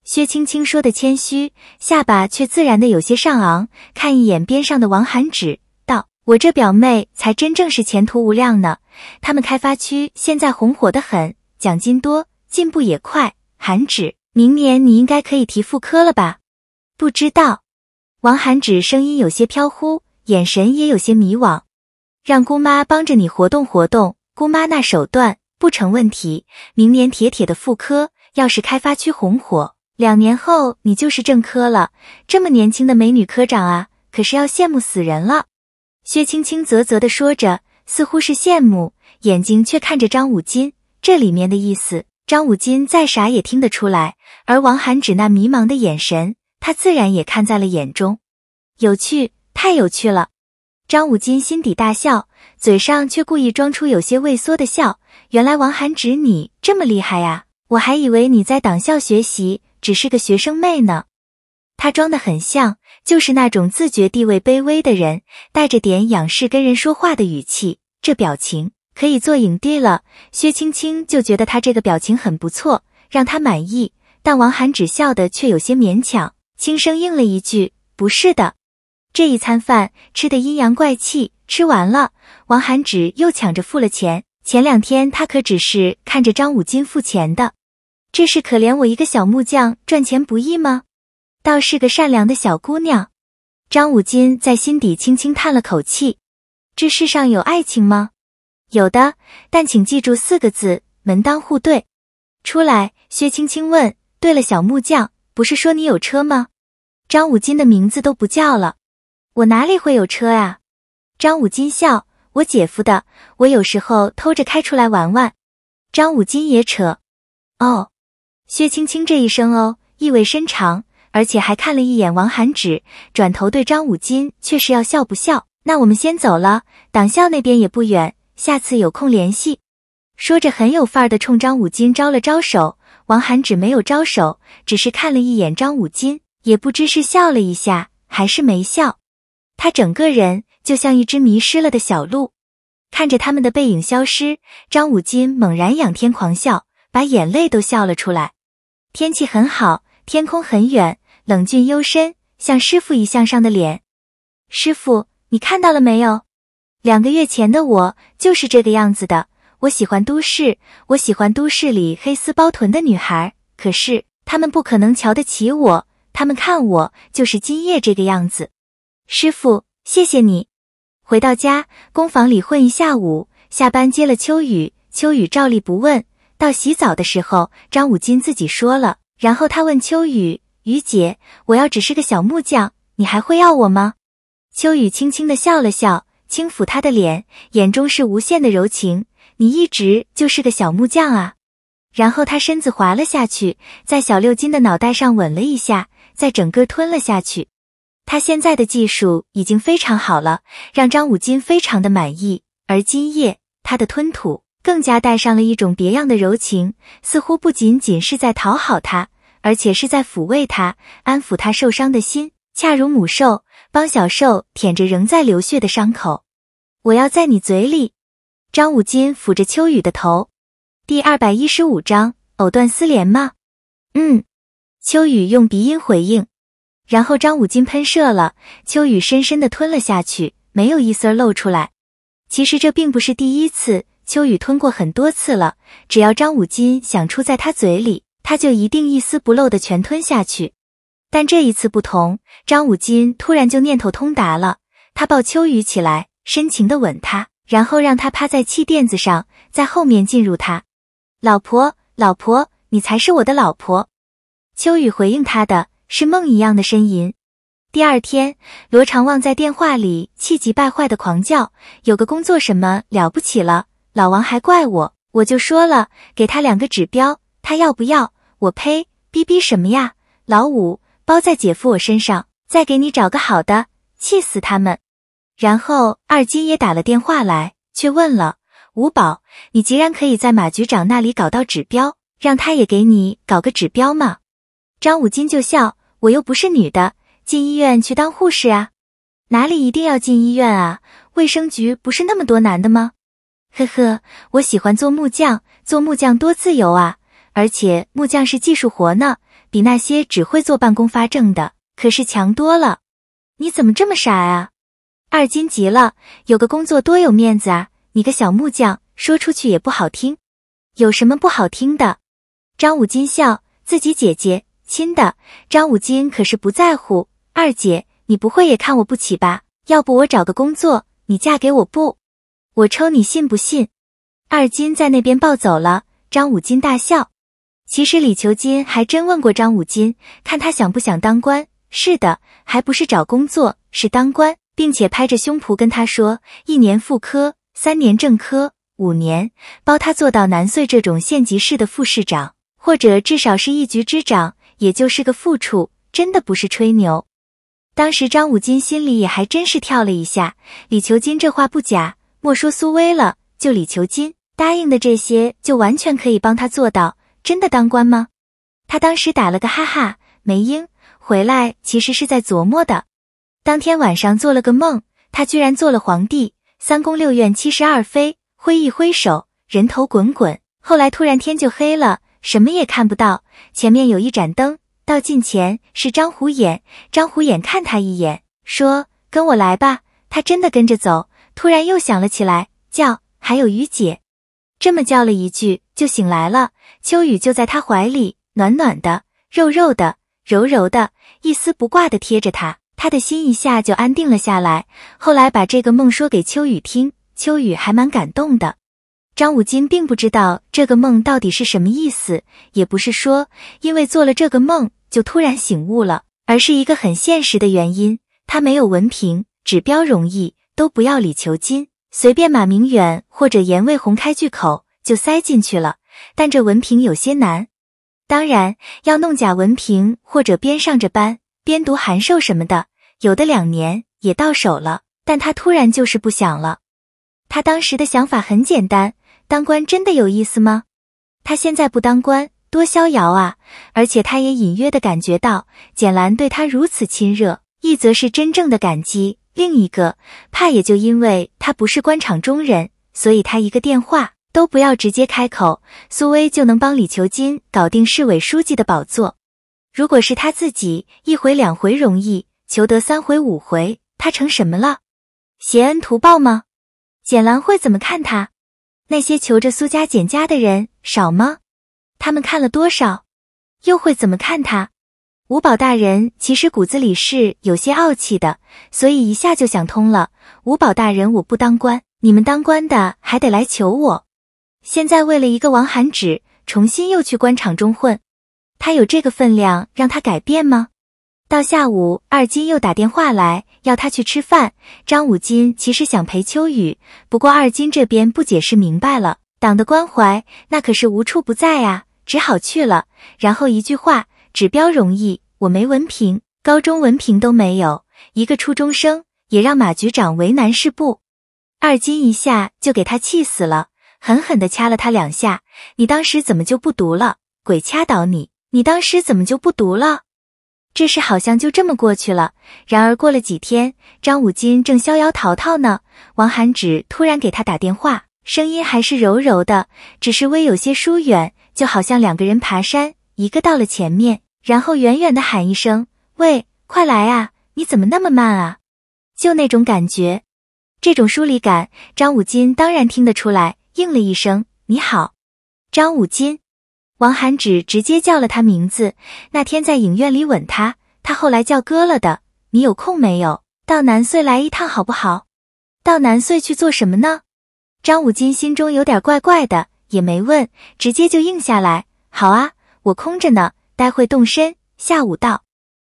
薛青青说的谦虚，下巴却自然的有些上昂，看一眼边上的王涵芷，道：“我这表妹才真正是前途无量呢。他们开发区现在红火的很，奖金多，进步也快。寒芷，明年你应该可以提副科了吧？”不知道。王涵芷声音有些飘忽，眼神也有些迷惘。让姑妈帮着你活动活动，姑妈那手段不成问题。明年铁铁的副科，要是开发区红火。两年后你就是正科了，这么年轻的美女科长啊，可是要羡慕死人了。薛青青啧啧的说着，似乎是羡慕，眼睛却看着张武金，这里面的意思，张武金再傻也听得出来。而王涵指那迷茫的眼神，他自然也看在了眼中。有趣，太有趣了。张武金心底大笑，嘴上却故意装出有些畏缩的笑。原来王涵指你这么厉害呀，我还以为你在党校学习。只是个学生妹呢，她装的很像，就是那种自觉地位卑微的人，带着点仰视跟人说话的语气，这表情可以做影帝了。薛青青就觉得她这个表情很不错，让她满意。但王涵芷笑的却有些勉强，轻声应了一句：“不是的。”这一餐饭吃的阴阳怪气，吃完了，王涵芷又抢着付了钱。前两天她可只是看着张武金付钱的。这是可怜我一个小木匠赚钱不易吗？倒是个善良的小姑娘。张五金在心底轻轻叹了口气。这世上有爱情吗？有的，但请记住四个字：门当户对。出来，薛青青问。对了，小木匠，不是说你有车吗？张五金的名字都不叫了，我哪里会有车呀？张五金笑，我姐夫的，我有时候偷着开出来玩玩。张五金也扯，哦。薛青青这一声哦意味深长，而且还看了一眼王寒芷，转头对张武金却是要笑不笑。那我们先走了，党校那边也不远，下次有空联系。说着很有范儿的冲张武金招了招手，王寒芷没有招手，只是看了一眼张武金，也不知是笑了一下还是没笑。他整个人就像一只迷失了的小鹿，看着他们的背影消失，张武金猛然仰天狂笑，把眼泪都笑了出来。天气很好，天空很远，冷峻幽深，像师傅一向上的脸。师傅，你看到了没有？两个月前的我就是这个样子的。我喜欢都市，我喜欢都市里黑丝包臀的女孩，可是他们不可能瞧得起我。他们看我就是今夜这个样子。师傅，谢谢你。回到家，工坊里混一下午，下班接了秋雨，秋雨照例不问。到洗澡的时候，张五金自己说了。然后他问秋雨：“雨姐，我要只是个小木匠，你还会要我吗？”秋雨轻轻的笑了笑，轻抚他的脸，眼中是无限的柔情。你一直就是个小木匠啊。然后他身子滑了下去，在小六金的脑袋上吻了一下，再整个吞了下去。他现在的技术已经非常好了，让张五金非常的满意。而今夜，他的吞吐。更加带上了一种别样的柔情，似乎不仅仅是在讨好他，而且是在抚慰他、安抚他受伤的心，恰如母兽帮小兽舔着仍在流血的伤口。我要在你嘴里，张武金抚着秋雨的头。第二百一十五章藕断丝连吗？嗯，秋雨用鼻音回应，然后张武金喷射了，秋雨深深的吞了下去，没有一丝露出来。其实这并不是第一次。秋雨吞过很多次了，只要张武金想出在他嘴里，他就一定一丝不漏的全吞下去。但这一次不同，张武金突然就念头通达了，他抱秋雨起来，深情的吻她，然后让她趴在气垫子上，在后面进入他。老婆，老婆，你才是我的老婆。秋雨回应他的是梦一样的呻吟。第二天，罗长旺在电话里气急败坏的狂叫：“有个工作什么了不起了。”老王还怪我，我就说了，给他两个指标，他要不要？我呸，逼逼什么呀！老五包在姐夫我身上，再给你找个好的，气死他们。然后二金也打了电话来，却问了五宝：“你既然可以在马局长那里搞到指标，让他也给你搞个指标吗？”张五金就笑：“我又不是女的，进医院去当护士啊？哪里一定要进医院啊？卫生局不是那么多男的吗？”呵呵，我喜欢做木匠，做木匠多自由啊！而且木匠是技术活呢，比那些只会做办公发证的可是强多了。你怎么这么傻啊？二金急了，有个工作多有面子啊！你个小木匠，说出去也不好听。有什么不好听的？张五金笑，自己姐姐亲的。张五金可是不在乎。二姐，你不会也看我不起吧？要不我找个工作，你嫁给我不？我抽你信不信？二金在那边抱走了张五金，大笑。其实李求金还真问过张五金，看他想不想当官。是的，还不是找工作，是当官，并且拍着胸脯跟他说，一年副科，三年正科，五年包他做到南穗这种县级市的副市长，或者至少是一局之长，也就是个副处，真的不是吹牛。当时张五金心里也还真是跳了一下，李求金这话不假。莫说苏威了，就李求金答应的这些，就完全可以帮他做到。真的当官吗？他当时打了个哈哈，没应。回来其实是在琢磨的。当天晚上做了个梦，他居然做了皇帝，三宫六院七十二妃，挥一挥手，人头滚滚。后来突然天就黑了，什么也看不到。前面有一盏灯，到近前是张虎眼，张虎眼看他一眼，说：“跟我来吧。”他真的跟着走。突然又想了起来，叫还有雨姐，这么叫了一句就醒来了。秋雨就在他怀里，暖暖的、肉肉的、柔柔的，一丝不挂的贴着他，他的心一下就安定了下来。后来把这个梦说给秋雨听，秋雨还蛮感动的。张武金并不知道这个梦到底是什么意思，也不是说因为做了这个梦就突然醒悟了，而是一个很现实的原因，他没有文凭，指标容易。都不要理求金，随便马明远或者严卫红开句口就塞进去了。但这文凭有些难，当然要弄假文凭，或者边上着班边读函授什么的，有的两年也到手了。但他突然就是不想了。他当时的想法很简单：当官真的有意思吗？他现在不当官多逍遥啊！而且他也隐约的感觉到，简兰对他如此亲热，一则是真正的感激。另一个怕也就因为他不是官场中人，所以他一个电话都不要直接开口，苏威就能帮李求金搞定市委书记的宝座。如果是他自己，一回两回容易，求得三回五回，他成什么了？谢恩图报吗？简兰会怎么看他？那些求着苏家简家的人少吗？他们看了多少？又会怎么看他？五宝大人其实骨子里是有些傲气的，所以一下就想通了。五宝大人，我不当官，你们当官的还得来求我。现在为了一个王寒旨，重新又去官场中混，他有这个分量让他改变吗？到下午，二金又打电话来要他去吃饭。张五金其实想陪秋雨，不过二金这边不解释明白了，党的关怀那可是无处不在啊，只好去了。然后一句话，指标容易。我没文凭，高中文凭都没有，一个初中生也让马局长为难是不？二金一下就给他气死了，狠狠地掐了他两下。你当时怎么就不读了？鬼掐倒你！你当时怎么就不读了？这事好像就这么过去了。然而过了几天，张五金正逍遥逃逃呢，王涵芷突然给他打电话，声音还是柔柔的，只是微有些疏远，就好像两个人爬山，一个到了前面。然后远远的喊一声：“喂，快来啊！你怎么那么慢啊？”就那种感觉，这种疏离感，张武金当然听得出来，应了一声：“你好，张武金。”王涵芷直接叫了他名字。那天在影院里吻他，他后来叫哥了的。你有空没有？到南穗来一趟好不好？到南穗去做什么呢？张武金心中有点怪怪的，也没问，直接就应下来：“好啊，我空着呢。”待会动身，下午到，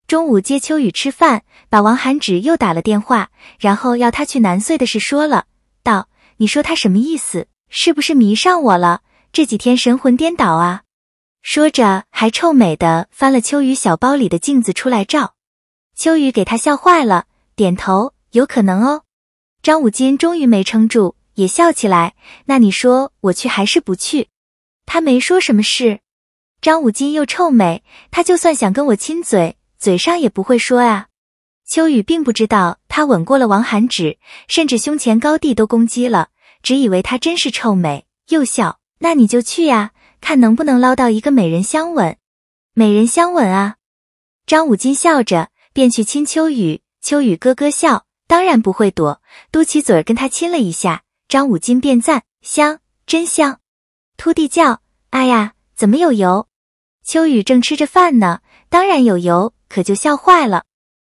中午接秋雨吃饭，把王涵芷又打了电话，然后要他去南穗的事说了，道：“你说他什么意思？是不是迷上我了？这几天神魂颠倒啊！”说着还臭美的翻了秋雨小包里的镜子出来照，秋雨给他笑坏了，点头：“有可能哦。”张武金终于没撑住，也笑起来：“那你说我去还是不去？”他没说什么事。张武金又臭美，他就算想跟我亲嘴，嘴上也不会说啊。秋雨并不知道他吻过了王寒芷，甚至胸前高地都攻击了，只以为他真是臭美，又笑。那你就去呀，看能不能捞到一个美人香吻，美人香吻啊！张武金笑着便去亲秋雨，秋雨咯咯笑，当然不会躲，嘟起嘴儿跟他亲了一下。张武金便赞：香，真香！秃地叫：哎呀！怎么有油？秋雨正吃着饭呢，当然有油，可就笑坏了，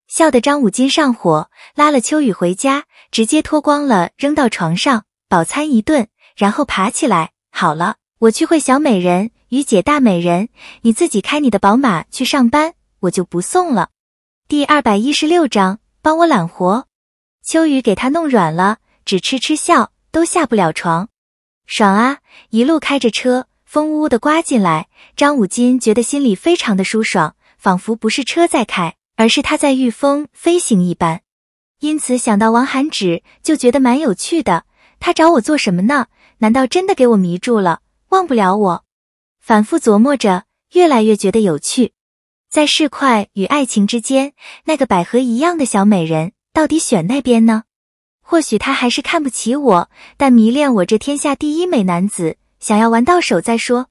笑得张五金上火，拉了秋雨回家，直接脱光了扔到床上，饱餐一顿，然后爬起来，好了，我去会小美人，雨姐大美人，你自己开你的宝马去上班，我就不送了。第二百一十六章，帮我揽活。秋雨给他弄软了，只痴痴笑，都下不了床，爽啊！一路开着车。风呜呜的刮进来，张武金觉得心里非常的舒爽，仿佛不是车在开，而是他在御风飞行一般。因此想到王寒芷，就觉得蛮有趣的。他找我做什么呢？难道真的给我迷住了，忘不了我？反复琢磨着，越来越觉得有趣。在市侩与爱情之间，那个百合一样的小美人到底选那边呢？或许他还是看不起我，但迷恋我这天下第一美男子。想要玩到手再说，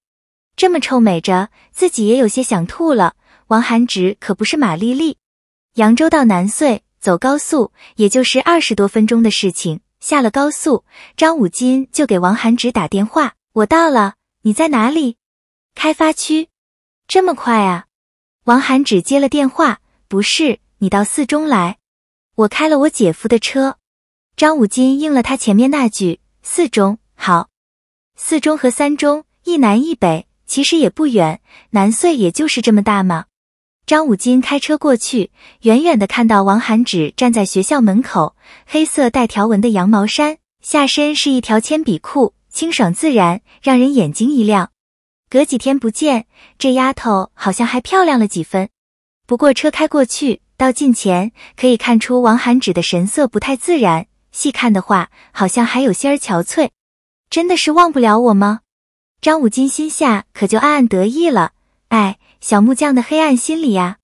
这么臭美着，自己也有些想吐了。王涵芷可不是马丽丽。扬州到南穗走高速，也就是二十多分钟的事情。下了高速，张武金就给王涵芷打电话：“我到了，你在哪里？开发区？这么快啊！”王涵芷接了电话：“不是，你到四中来，我开了我姐夫的车。”张武金应了他前面那句：“四中好。”四中和三中一南一北，其实也不远。南穗也就是这么大嘛。张武金开车过去，远远的看到王寒芷站在学校门口，黑色带条纹的羊毛衫，下身是一条铅笔裤，清爽自然，让人眼睛一亮。隔几天不见，这丫头好像还漂亮了几分。不过车开过去到近前，可以看出王寒芷的神色不太自然，细看的话，好像还有些儿憔悴。真的是忘不了我吗？张五金心下可就暗暗得意了。哎，小木匠的黑暗心理呀！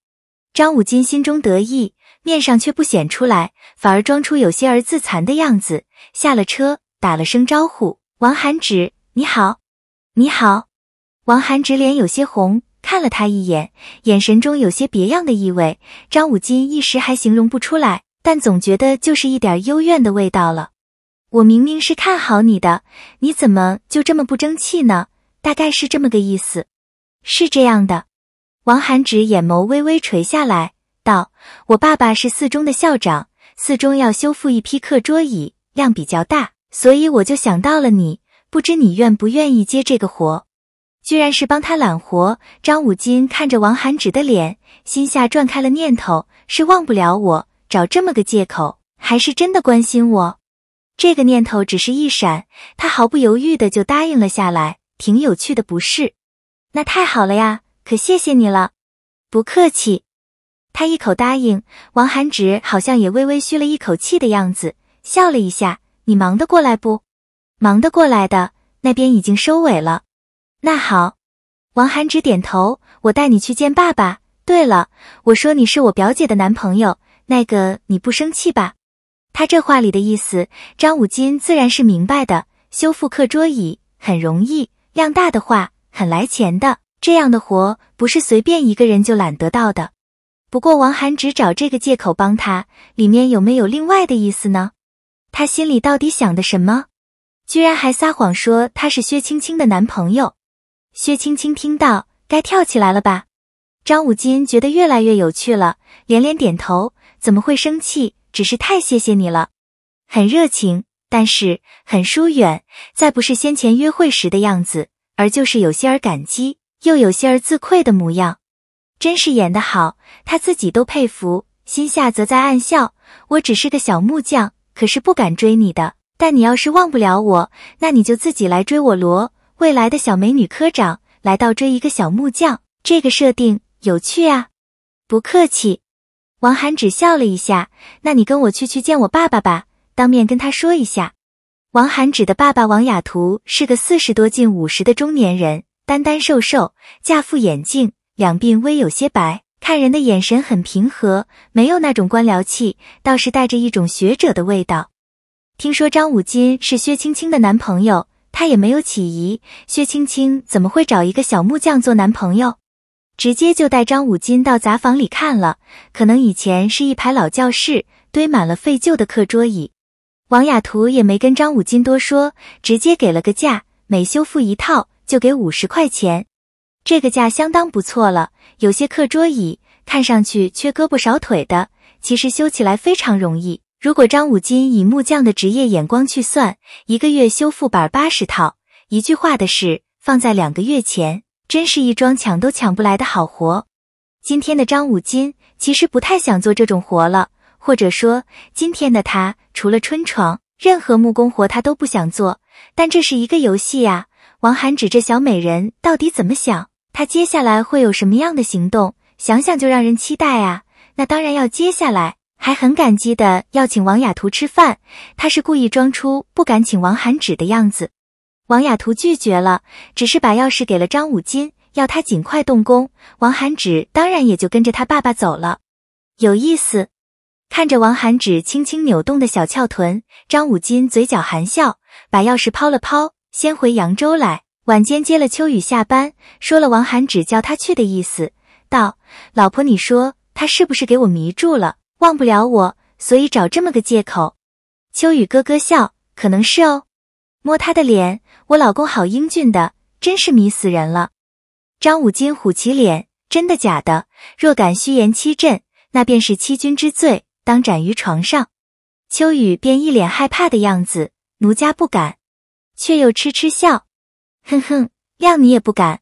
张五金心中得意，面上却不显出来，反而装出有些儿自残的样子。下了车，打了声招呼：“王涵直，你好。”“你好。”王涵直脸有些红，看了他一眼，眼神中有些别样的意味。张五金一时还形容不出来，但总觉得就是一点幽怨的味道了。我明明是看好你的，你怎么就这么不争气呢？大概是这么个意思。是这样的，王涵直眼眸微微垂下来，道：“我爸爸是四中的校长，四中要修复一批课桌椅，量比较大，所以我就想到了你，不知你愿不愿意接这个活。”居然是帮他揽活。张武金看着王涵直的脸，心下转开了念头：是忘不了我，找这么个借口，还是真的关心我？这个念头只是一闪，他毫不犹豫的就答应了下来，挺有趣的，不是？那太好了呀，可谢谢你了，不客气。他一口答应。王涵芷好像也微微吁了一口气的样子，笑了一下。你忙得过来不？忙得过来的，那边已经收尾了。那好。王涵芷点头，我带你去见爸爸。对了，我说你是我表姐的男朋友，那个你不生气吧？他这话里的意思，张武金自然是明白的。修复课桌椅很容易，量大的话很来钱的。这样的活不是随便一个人就揽得到的。不过王涵只找这个借口帮他，里面有没有另外的意思呢？他心里到底想的什么？居然还撒谎说他是薛青青的男朋友。薛青青听到该跳起来了吧？张武金觉得越来越有趣了，连连点头。怎么会生气？只是太谢谢你了，很热情，但是很疏远，再不是先前约会时的样子，而就是有些儿感激，又有些儿自愧的模样，真是演得好，他自己都佩服，心下则在暗笑。我只是个小木匠，可是不敢追你的。但你要是忘不了我，那你就自己来追我。罗，未来的小美女科长来到追一个小木匠，这个设定有趣啊！不客气。王涵只笑了一下。那你跟我去去见我爸爸吧，当面跟他说一下。王涵指的爸爸王雅图是个四十多近五十的中年人，单单瘦瘦，架副眼镜，两鬓微有些白，看人的眼神很平和，没有那种官僚气，倒是带着一种学者的味道。听说张武金是薛青青的男朋友，他也没有起疑。薛青青怎么会找一个小木匠做男朋友？直接就带张五金到杂房里看了，可能以前是一排老教室，堆满了废旧的课桌椅。王雅图也没跟张五金多说，直接给了个价，每修复一套就给五十块钱。这个价相当不错了。有些课桌椅看上去缺胳膊少腿的，其实修起来非常容易。如果张五金以木匠的职业眼光去算，一个月修复百八十套，一句话的事。放在两个月前。真是一桩抢都抢不来的好活。今天的张五金其实不太想做这种活了，或者说，今天的他除了春床，任何木工活他都不想做。但这是一个游戏呀！王涵指这小美人到底怎么想？他接下来会有什么样的行动？想想就让人期待啊！那当然要接下来，还很感激的要请王雅图吃饭。他是故意装出不敢请王涵指的样子。王雅图拒绝了，只是把钥匙给了张武金，要他尽快动工。王寒芷当然也就跟着他爸爸走了。有意思，看着王寒芷轻轻扭动的小翘臀，张武金嘴角含笑，把钥匙抛了抛，先回扬州来。晚间接了秋雨下班，说了王寒芷叫他去的意思，道：“老婆，你说他是不是给我迷住了，忘不了我，所以找这么个借口？”秋雨咯咯笑，可能是哦。摸他的脸，我老公好英俊的，真是迷死人了。张五金虎起脸，真的假的？若敢虚言欺朕，那便是欺君之罪，当斩于床上。秋雨便一脸害怕的样子，奴家不敢，却又痴痴笑，哼哼，谅你也不敢。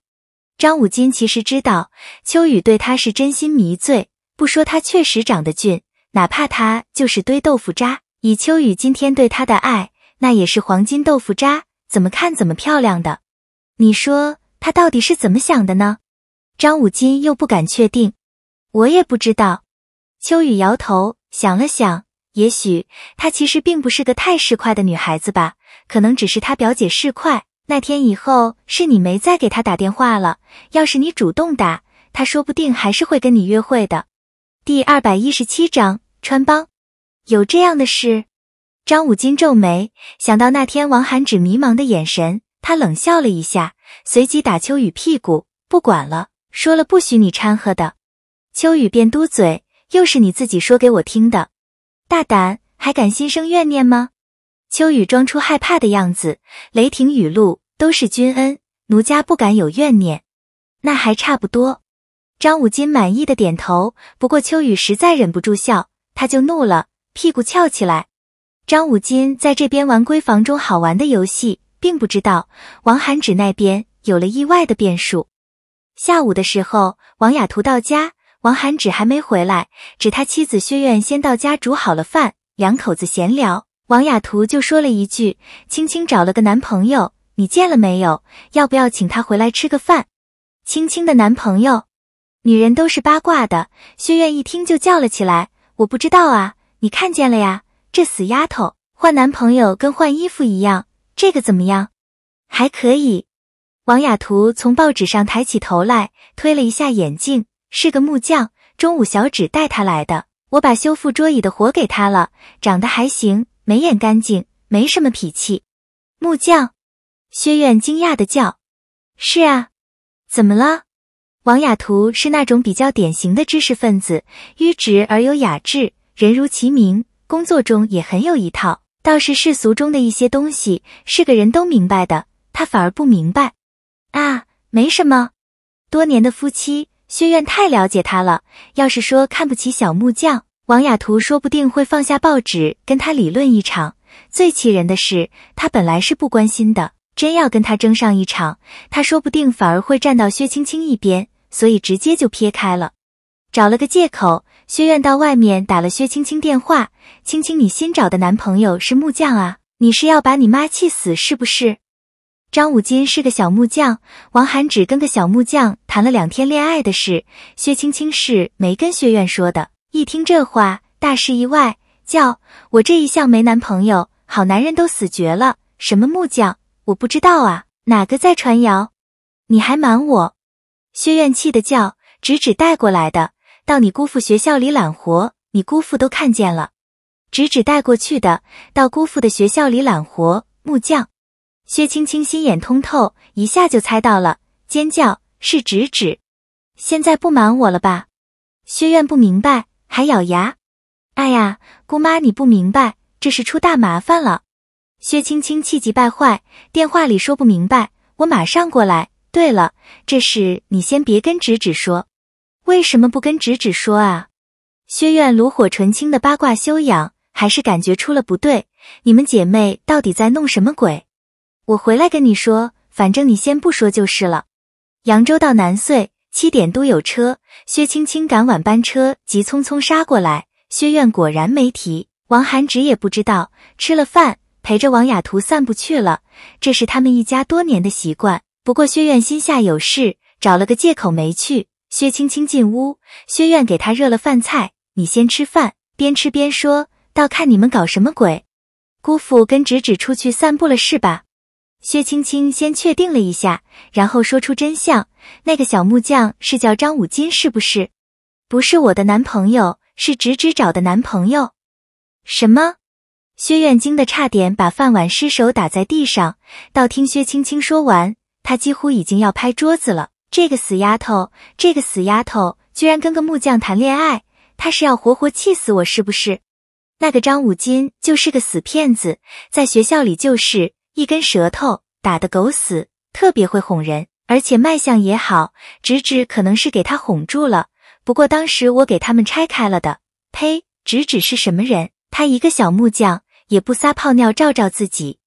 张五金其实知道秋雨对他是真心迷醉，不说他确实长得俊，哪怕他就是堆豆腐渣，以秋雨今天对他的爱。那也是黄金豆腐渣，怎么看怎么漂亮的。你说他到底是怎么想的呢？张五金又不敢确定，我也不知道。秋雨摇头，想了想，也许她其实并不是个太市侩的女孩子吧，可能只是她表姐市侩。那天以后是你没再给她打电话了，要是你主动打，她说不定还是会跟你约会的。第二百一十七章穿帮，有这样的事。张武金皱眉，想到那天王寒芷迷茫的眼神，他冷笑了一下，随即打秋雨屁股，不管了，说了不许你掺和的。秋雨便嘟嘴，又是你自己说给我听的，大胆，还敢心生怨念吗？秋雨装出害怕的样子，雷霆雨露都是君恩，奴家不敢有怨念。那还差不多。张武金满意的点头，不过秋雨实在忍不住笑，他就怒了，屁股翘起来。张五金在这边玩闺房中好玩的游戏，并不知道王寒芷那边有了意外的变数。下午的时候，王雅图到家，王寒芷还没回来，指他妻子薛苑先到家煮好了饭，两口子闲聊。王雅图就说了一句：“青青找了个男朋友，你见了没有？要不要请他回来吃个饭？”青青的男朋友，女人都是八卦的。薛苑一听就叫了起来：“我不知道啊，你看见了呀？”这死丫头换男朋友跟换衣服一样，这个怎么样？还可以。王雅图从报纸上抬起头来，推了一下眼镜，是个木匠。中午小芷带他来的，我把修复桌椅的活给他了，长得还行，眉眼干净，没什么脾气。木匠，薛苑惊讶的叫：“是啊，怎么了？”王雅图是那种比较典型的知识分子，迂直而有雅致，人如其名。工作中也很有一套，倒是世俗中的一些东西，是个人都明白的，他反而不明白。啊，没什么，多年的夫妻，薛院太了解他了。要是说看不起小木匠王雅图，说不定会放下报纸跟他理论一场。最气人的是，他本来是不关心的，真要跟他争上一场，他说不定反而会站到薛青青一边，所以直接就撇开了，找了个借口。薛院到外面打了薛青青电话：“青青，你新找的男朋友是木匠啊？你是要把你妈气死是不是？”张五金是个小木匠，王涵只跟个小木匠谈了两天恋爱的事，薛青青是没跟薛院说的。一听这话，大是意外，叫：“我这一向没男朋友，好男人都死绝了，什么木匠？我不知道啊，哪个在传谣？你还瞒我？”薛院气得叫：“直指带过来的。”到你姑父学校里揽活，你姑父都看见了。直指带过去的，到姑父的学校里揽活。木匠，薛青青心眼通透，一下就猜到了，尖叫是直指。现在不瞒我了吧？薛苑不明白，还咬牙。哎呀，姑妈你不明白，这是出大麻烦了。薛青青气急败坏，电话里说不明白，我马上过来。对了，这事你先别跟直指说。为什么不跟直指说啊？薛苑炉火纯青的八卦修养，还是感觉出了不对。你们姐妹到底在弄什么鬼？我回来跟你说，反正你先不说就是了。扬州到南穗七点都有车，薛青青赶晚班车，急匆匆杀过来。薛苑果然没提，王涵直也不知道。吃了饭，陪着王雅图散步去了。这是他们一家多年的习惯。不过薛苑心下有事，找了个借口没去。薛青青进屋，薛苑给她热了饭菜，你先吃饭，边吃边说，倒看你们搞什么鬼。姑父跟直直出去散步了是吧？薛青青先确定了一下，然后说出真相：那个小木匠是叫张五金是不是？不是我的男朋友，是直直找的男朋友。什么？薛苑惊得差点把饭碗失手打在地上，到听薛青青说完，她几乎已经要拍桌子了。这个死丫头，这个死丫头，居然跟个木匠谈恋爱，她是要活活气死我是不是？那个张五金就是个死骗子，在学校里就是一根舌头，打得狗死，特别会哄人，而且卖相也好。直指可能是给他哄住了，不过当时我给他们拆开了的。呸！直指是什么人？他一个小木匠，也不撒泡尿照照自己。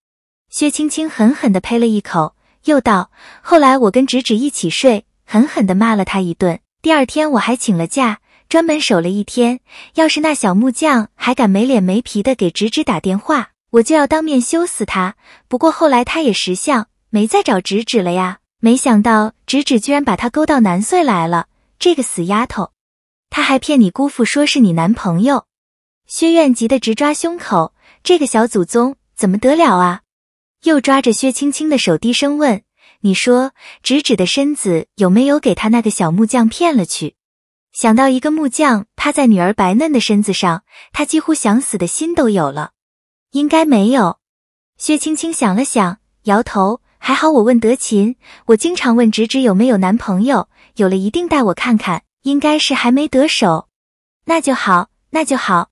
薛青青狠狠地呸了一口。又道，后来我跟直指一起睡，狠狠的骂了他一顿。第二天我还请了假，专门守了一天。要是那小木匠还敢没脸没皮的给直指打电话，我就要当面羞死他。不过后来他也识相，没再找直指了呀。没想到直指居然把他勾到南穗来了，这个死丫头，他还骗你姑父说是你男朋友。薛苑急得直抓胸口，这个小祖宗怎么得了啊？又抓着薛青青的手，低声问：“你说，直指的身子有没有给他那个小木匠骗了去？”想到一个木匠趴在女儿白嫩的身子上，他几乎想死的心都有了。应该没有。薛青青想了想，摇头：“还好，我问德勤。我经常问直直有没有男朋友，有了一定带我看看。应该是还没得手，那就好，那就好。”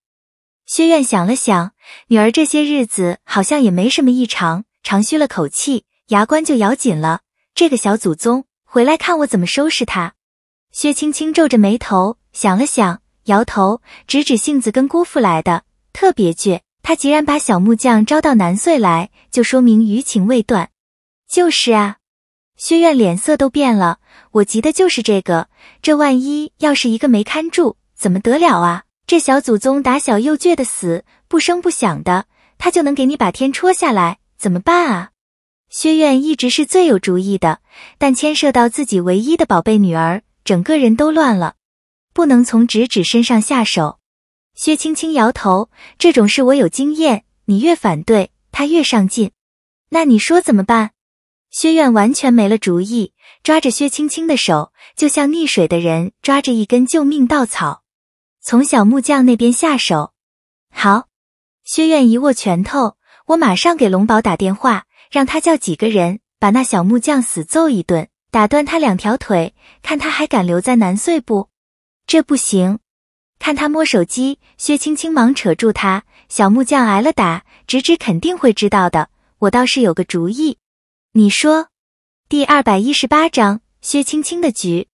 薛院想了想，女儿这些日子好像也没什么异常。长吁了口气，牙关就咬紧了。这个小祖宗，回来看我怎么收拾他。薛青青皱着眉头想了想，摇头，直指性子跟姑父来的，特别倔。他既然把小木匠招到南穗来，就说明余情未断。就是啊，薛院脸色都变了。我急的就是这个，这万一要是一个没看住，怎么得了啊？这小祖宗打小又倔的死，不声不响的，他就能给你把天戳下来。怎么办啊？薛院一直是最有主意的，但牵涉到自己唯一的宝贝女儿，整个人都乱了。不能从直指身上下手。薛青青摇头，这种事我有经验，你越反对他越上进。那你说怎么办？薛院完全没了主意，抓着薛青青的手，就像溺水的人抓着一根救命稻草。从小木匠那边下手。好。薛院一握拳头。我马上给龙宝打电话，让他叫几个人把那小木匠死揍一顿，打断他两条腿，看他还敢留在南穗不？这不行！看他摸手机，薛青青忙扯住他。小木匠挨了打，直直肯定会知道的。我倒是有个主意，你说？第二百一十八章薛青青的局。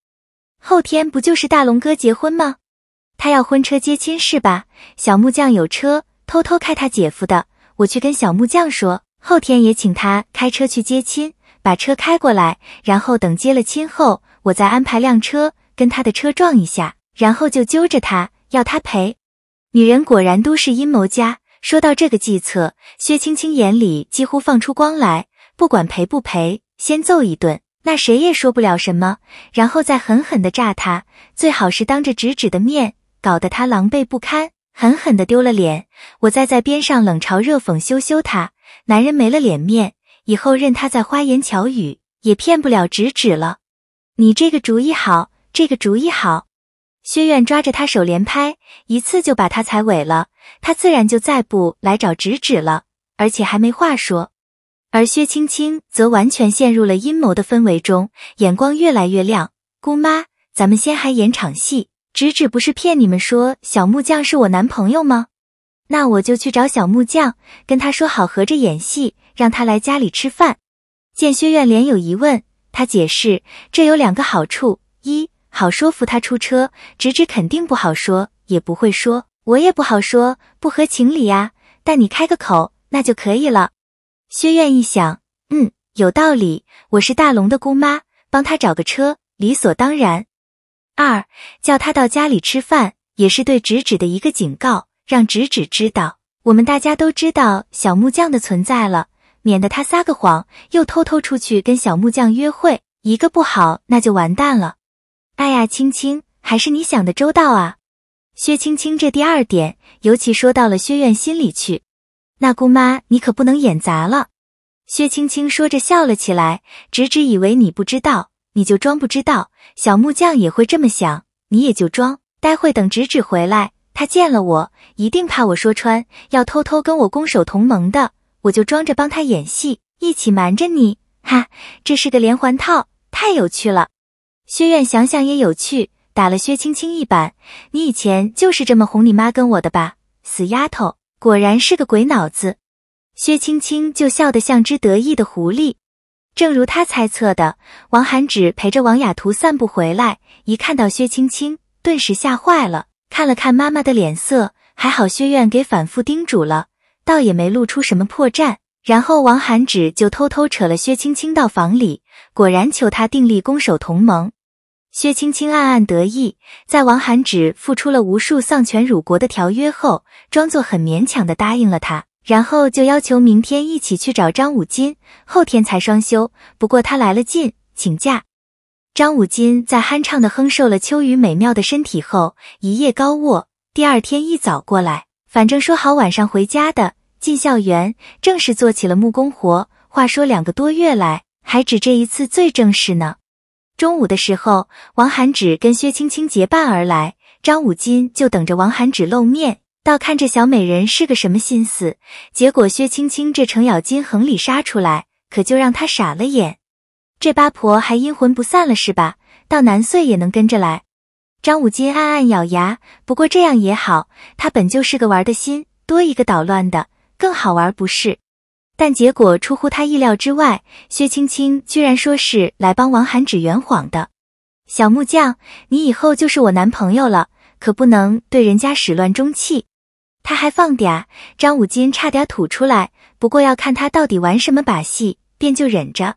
后天不就是大龙哥结婚吗？他要婚车接亲是吧？小木匠有车，偷偷开他姐夫的。我去跟小木匠说，后天也请他开车去接亲，把车开过来，然后等接了亲后，我再安排辆车跟他的车撞一下，然后就揪着他要他赔。女人果然都是阴谋家，说到这个计策，薛青青眼里几乎放出光来。不管赔不赔，先揍一顿，那谁也说不了什么，然后再狠狠地炸他，最好是当着直指的面，搞得他狼狈不堪。狠狠的丢了脸，我再在边上冷嘲热讽羞羞他，男人没了脸面，以后任他在花言巧语也骗不了直指了。你这个主意好，这个主意好。薛苑抓着他手连拍一次就把他踩尾了，他自然就再不来找直指了，而且还没话说。而薛青青则完全陷入了阴谋的氛围中，眼光越来越亮。姑妈，咱们先还演场戏。直直不是骗你们说小木匠是我男朋友吗？那我就去找小木匠，跟他说好合着演戏，让他来家里吃饭。见薛院脸有疑问，他解释：这有两个好处，一好说服他出车。直直肯定不好说，也不会说，我也不好说，不合情理呀。但你开个口，那就可以了。薛院一想，嗯，有道理。我是大龙的姑妈，帮他找个车，理所当然。二叫他到家里吃饭，也是对直指的一个警告，让直指知道我们大家都知道小木匠的存在了，免得他撒个谎，又偷偷出去跟小木匠约会，一个不好，那就完蛋了。哎呀，青青，还是你想的周到啊！薛青青，这第二点，尤其说到了薛院心里去。那姑妈，你可不能演砸了。薛青青说着笑了起来。直指以为你不知道。你就装不知道，小木匠也会这么想，你也就装。待会等直指回来，他见了我，一定怕我说穿，要偷偷跟我攻守同盟的，我就装着帮他演戏，一起瞒着你。哈，这是个连环套，太有趣了。薛院想想也有趣，打了薛青青一板。你以前就是这么哄你妈跟我的吧？死丫头，果然是个鬼脑子。薛青青就笑得像只得意的狐狸。正如他猜测的，王涵芷陪着王雅图散步回来，一看到薛青青，顿时吓坏了，看了看妈妈的脸色，还好薛院给反复叮嘱了，倒也没露出什么破绽。然后王涵芷就偷偷扯了薛青青到房里，果然求他订立攻守同盟。薛青青暗暗得意，在王涵芷付出了无数丧权辱国的条约后，装作很勉强的答应了他。然后就要求明天一起去找张武金，后天才双休。不过他来了劲，请假。张武金在酣畅的哼受了秋雨美妙的身体后，一夜高卧。第二天一早过来，反正说好晚上回家的。进校园，正式做起了木工活。话说两个多月来，还只这一次最正式呢。中午的时候，王涵芷跟薛青青结伴而来，张武金就等着王涵芷露面。倒看这小美人是个什么心思，结果薛青青这程咬金横里杀出来，可就让他傻了眼。这八婆还阴魂不散了是吧？到南岁也能跟着来。张武金暗暗咬牙，不过这样也好，他本就是个玩的心，多一个捣乱的更好玩不是？但结果出乎他意料之外，薛青青居然说是来帮王涵指圆谎的。小木匠，你以后就是我男朋友了，可不能对人家始乱终弃。他还放点儿，张武金差点吐出来，不过要看他到底玩什么把戏，便就忍着。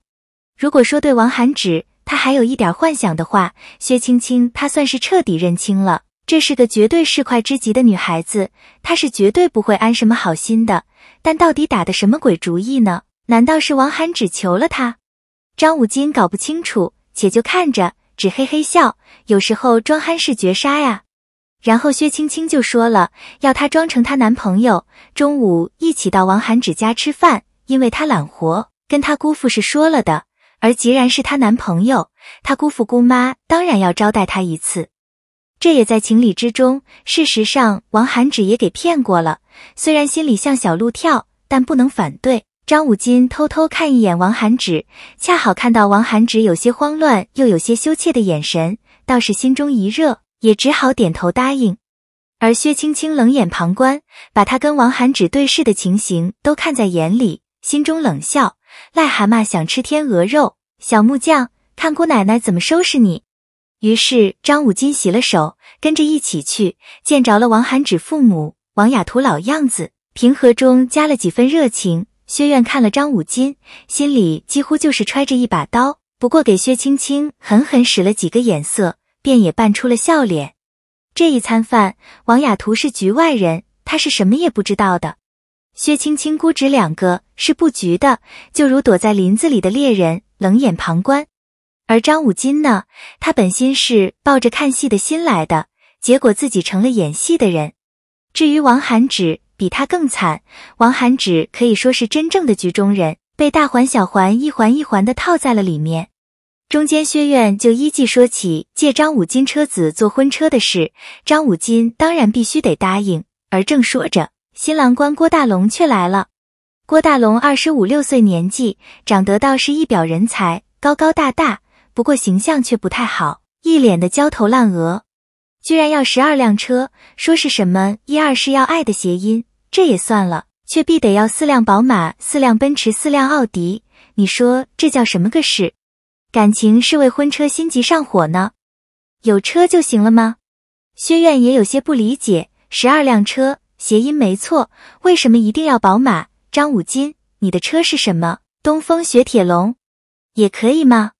如果说对王寒芷他还有一点幻想的话，薛青青他算是彻底认清了，这是个绝对市侩之极的女孩子，她是绝对不会安什么好心的。但到底打的什么鬼主意呢？难道是王寒芷求了他？张武金搞不清楚，且就看着，只嘿嘿笑。有时候装憨是绝杀呀。然后薛青青就说了，要她装成她男朋友，中午一起到王涵芷家吃饭，因为她揽活，跟她姑父是说了的。而既然是她男朋友，她姑父姑妈当然要招待她一次，这也在情理之中。事实上，王涵芷也给骗过了，虽然心里像小鹿跳，但不能反对。张武金偷偷看一眼王涵芷，恰好看到王涵芷有些慌乱又有些羞怯的眼神，倒是心中一热。也只好点头答应，而薛青青冷眼旁观，把他跟王寒芷对视的情形都看在眼里，心中冷笑：“癞蛤蟆想吃天鹅肉，小木匠，看姑奶奶怎么收拾你。”于是张五金洗了手，跟着一起去，见着了王寒芷父母。王雅图老样子，平和中加了几分热情。薛苑看了张五金，心里几乎就是揣着一把刀，不过给薛青青狠狠使了几个眼色。便也扮出了笑脸。这一餐饭，王雅图是局外人，他是什么也不知道的。薛青青姑侄两个是布局的，就如躲在林子里的猎人，冷眼旁观。而张五金呢，他本心是抱着看戏的心来的，结果自己成了演戏的人。至于王涵芷，比他更惨。王涵芷可以说是真正的局中人，被大环小环一环一环的套在了里面。中间薛院就依计说起借张五金车子做婚车的事，张五金当然必须得答应。而正说着，新郎官郭大龙却来了。郭大龙二十五六岁年纪，长得倒是一表人才，高高大大，不过形象却不太好，一脸的焦头烂额。居然要十二辆车，说是什么一二是要爱的谐音，这也算了，却必得要四辆宝马、四辆奔驰、四辆奥迪，你说这叫什么个事？感情是为婚车心急上火呢，有车就行了吗？薛院也有些不理解，十二辆车，谐音没错，为什么一定要宝马？张五金，你的车是什么？东风雪铁龙，也可以吗？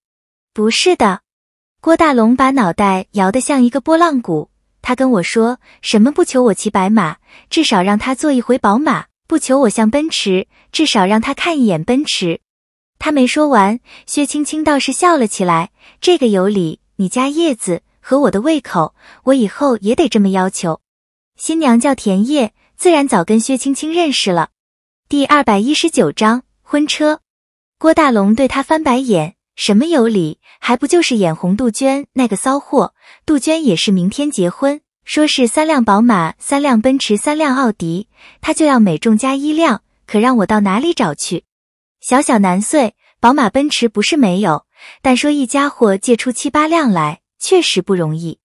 不是的，郭大龙把脑袋摇得像一个拨浪鼓。他跟我说，什么不求我骑白马，至少让他坐一回宝马；不求我像奔驰，至少让他看一眼奔驰。他没说完，薛青青倒是笑了起来。这个有理，你家叶子和我的胃口，我以后也得这么要求。新娘叫田叶，自然早跟薛青青认识了。第二百一十九章婚车。郭大龙对他翻白眼，什么有理，还不就是眼红杜鹃那个骚货？杜鹃也是明天结婚，说是三辆宝马，三辆奔驰，三辆奥迪，他就要每重加一辆，可让我到哪里找去？小小难岁，宝马奔驰不是没有，但说一家伙借出七八辆来，确实不容易。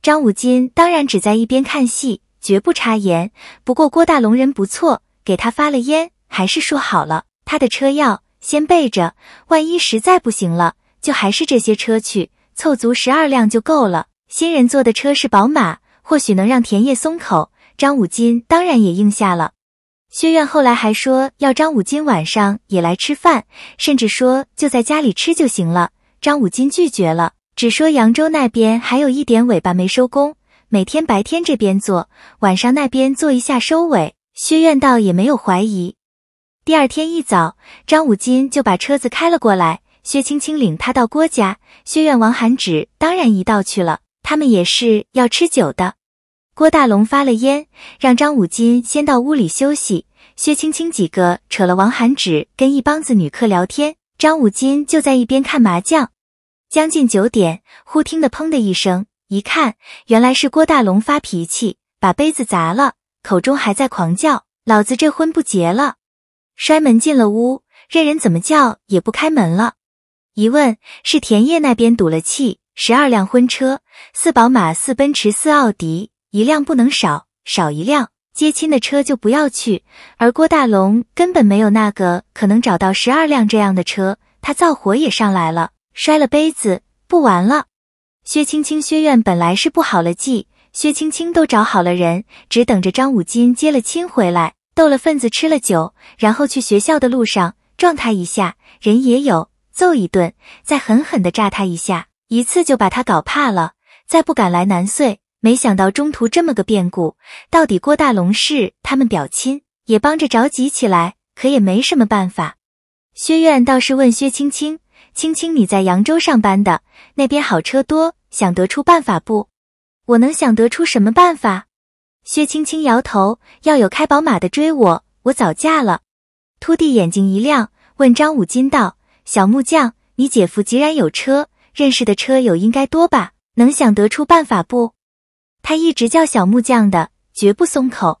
张五金当然只在一边看戏，绝不插言。不过郭大龙人不错，给他发了烟，还是说好了，他的车要先备着，万一实在不行了，就还是这些车去，凑足十二辆就够了。新人坐的车是宝马，或许能让田野松口。张五金当然也应下了。薛院后来还说要张武金晚上也来吃饭，甚至说就在家里吃就行了。张武金拒绝了，只说扬州那边还有一点尾巴没收工，每天白天这边做，晚上那边做一下收尾。薛院倒也没有怀疑。第二天一早，张武金就把车子开了过来，薛青青领他到郭家，薛院、王寒芷当然一道去了，他们也是要吃酒的。郭大龙发了烟，让张武金先到屋里休息。薛青青几个扯了王寒纸，跟一帮子女客聊天。张武金就在一边看麻将。将近九点，忽听得砰的一声，一看原来是郭大龙发脾气，把杯子砸了，口中还在狂叫：“老子这婚不结了！”摔门进了屋，任人怎么叫也不开门了。一问是田叶那边堵了气，十二辆婚车，四宝马，四奔驰，四奥迪。一辆不能少，少一辆接亲的车就不要去。而郭大龙根本没有那个可能找到十二辆这样的车，他燥火也上来了，摔了杯子，不玩了。薛青青、薛院本来是不好了计，薛青青都找好了人，只等着张武金接了亲回来，斗了份子，吃了酒，然后去学校的路上撞他一下，人也有，揍一顿，再狠狠的炸他一下，一次就把他搞怕了，再不敢来南穗。没想到中途这么个变故，到底郭大龙是他们表亲，也帮着着急起来，可也没什么办法。薛院倒是问薛青青：“青青，你在扬州上班的，那边好车多，想得出办法不？”“我能想得出什么办法？”薛青青摇头：“要有开宝马的追我，我早嫁了。”秃地眼睛一亮，问张五金道：“小木匠，你姐夫既然有车，认识的车友应该多吧？能想得出办法不？”他一直叫小木匠的，绝不松口。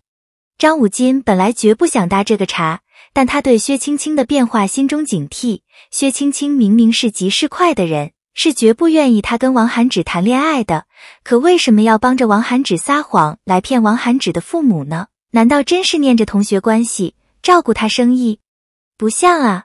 张五金本来绝不想搭这个茬，但他对薛青青的变化心中警惕。薛青青明明是急事快的人，是绝不愿意他跟王寒芷谈恋爱的。可为什么要帮着王寒芷撒谎来骗王寒芷的父母呢？难道真是念着同学关系，照顾他生意？不像啊！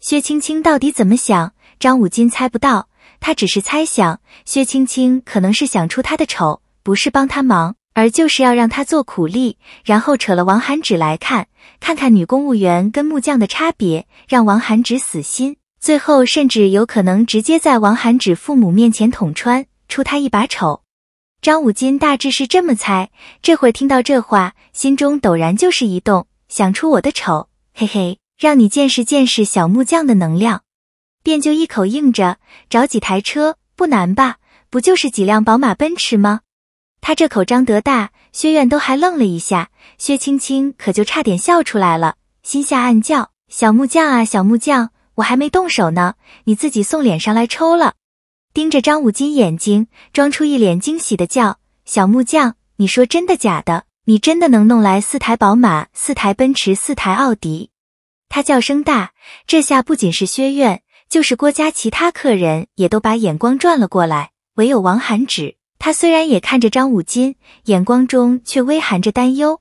薛青青到底怎么想？张五金猜不到，他只是猜想薛青青可能是想出他的丑。不是帮他忙，而就是要让他做苦力，然后扯了王寒芷来看看看女公务员跟木匠的差别，让王寒芷死心。最后甚至有可能直接在王寒芷父母面前捅穿，出他一把丑。张武金大致是这么猜，这会听到这话，心中陡然就是一动，想出我的丑，嘿嘿，让你见识见识小木匠的能量，便就一口应着，找几台车不难吧？不就是几辆宝马奔驰吗？他这口张得大，薛院都还愣了一下，薛青青可就差点笑出来了，心下暗叫：“小木匠啊，小木匠，我还没动手呢，你自己送脸上来抽了。”盯着张武金眼睛，装出一脸惊喜的叫：“小木匠，你说真的假的？你真的能弄来四台宝马、四台奔驰、四台奥迪？”他叫声大，这下不仅是薛院，就是郭家其他客人也都把眼光转了过来，唯有王涵止。他虽然也看着张武金，眼光中却微含着担忧。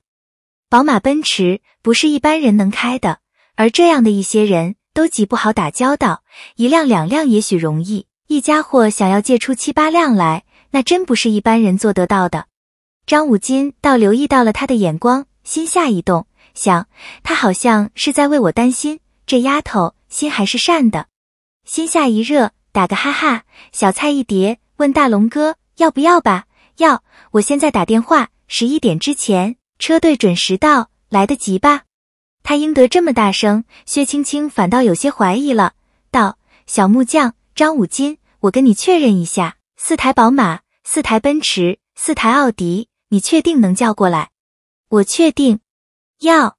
宝马、奔驰不是一般人能开的，而这样的一些人都极不好打交道。一辆、两辆也许容易，一家伙想要借出七八辆来，那真不是一般人做得到的。张武金倒留意到了他的眼光，心下一动，想他好像是在为我担心。这丫头心还是善的，心下一热，打个哈哈，小菜一碟。问大龙哥。要不要吧？要，我现在打电话。十一点之前车队准时到，来得及吧？他应得这么大声，薛青青反倒有些怀疑了，道：“小木匠张五金，我跟你确认一下，四台宝马，四台奔驰，四台奥迪，你确定能叫过来？我确定，要。”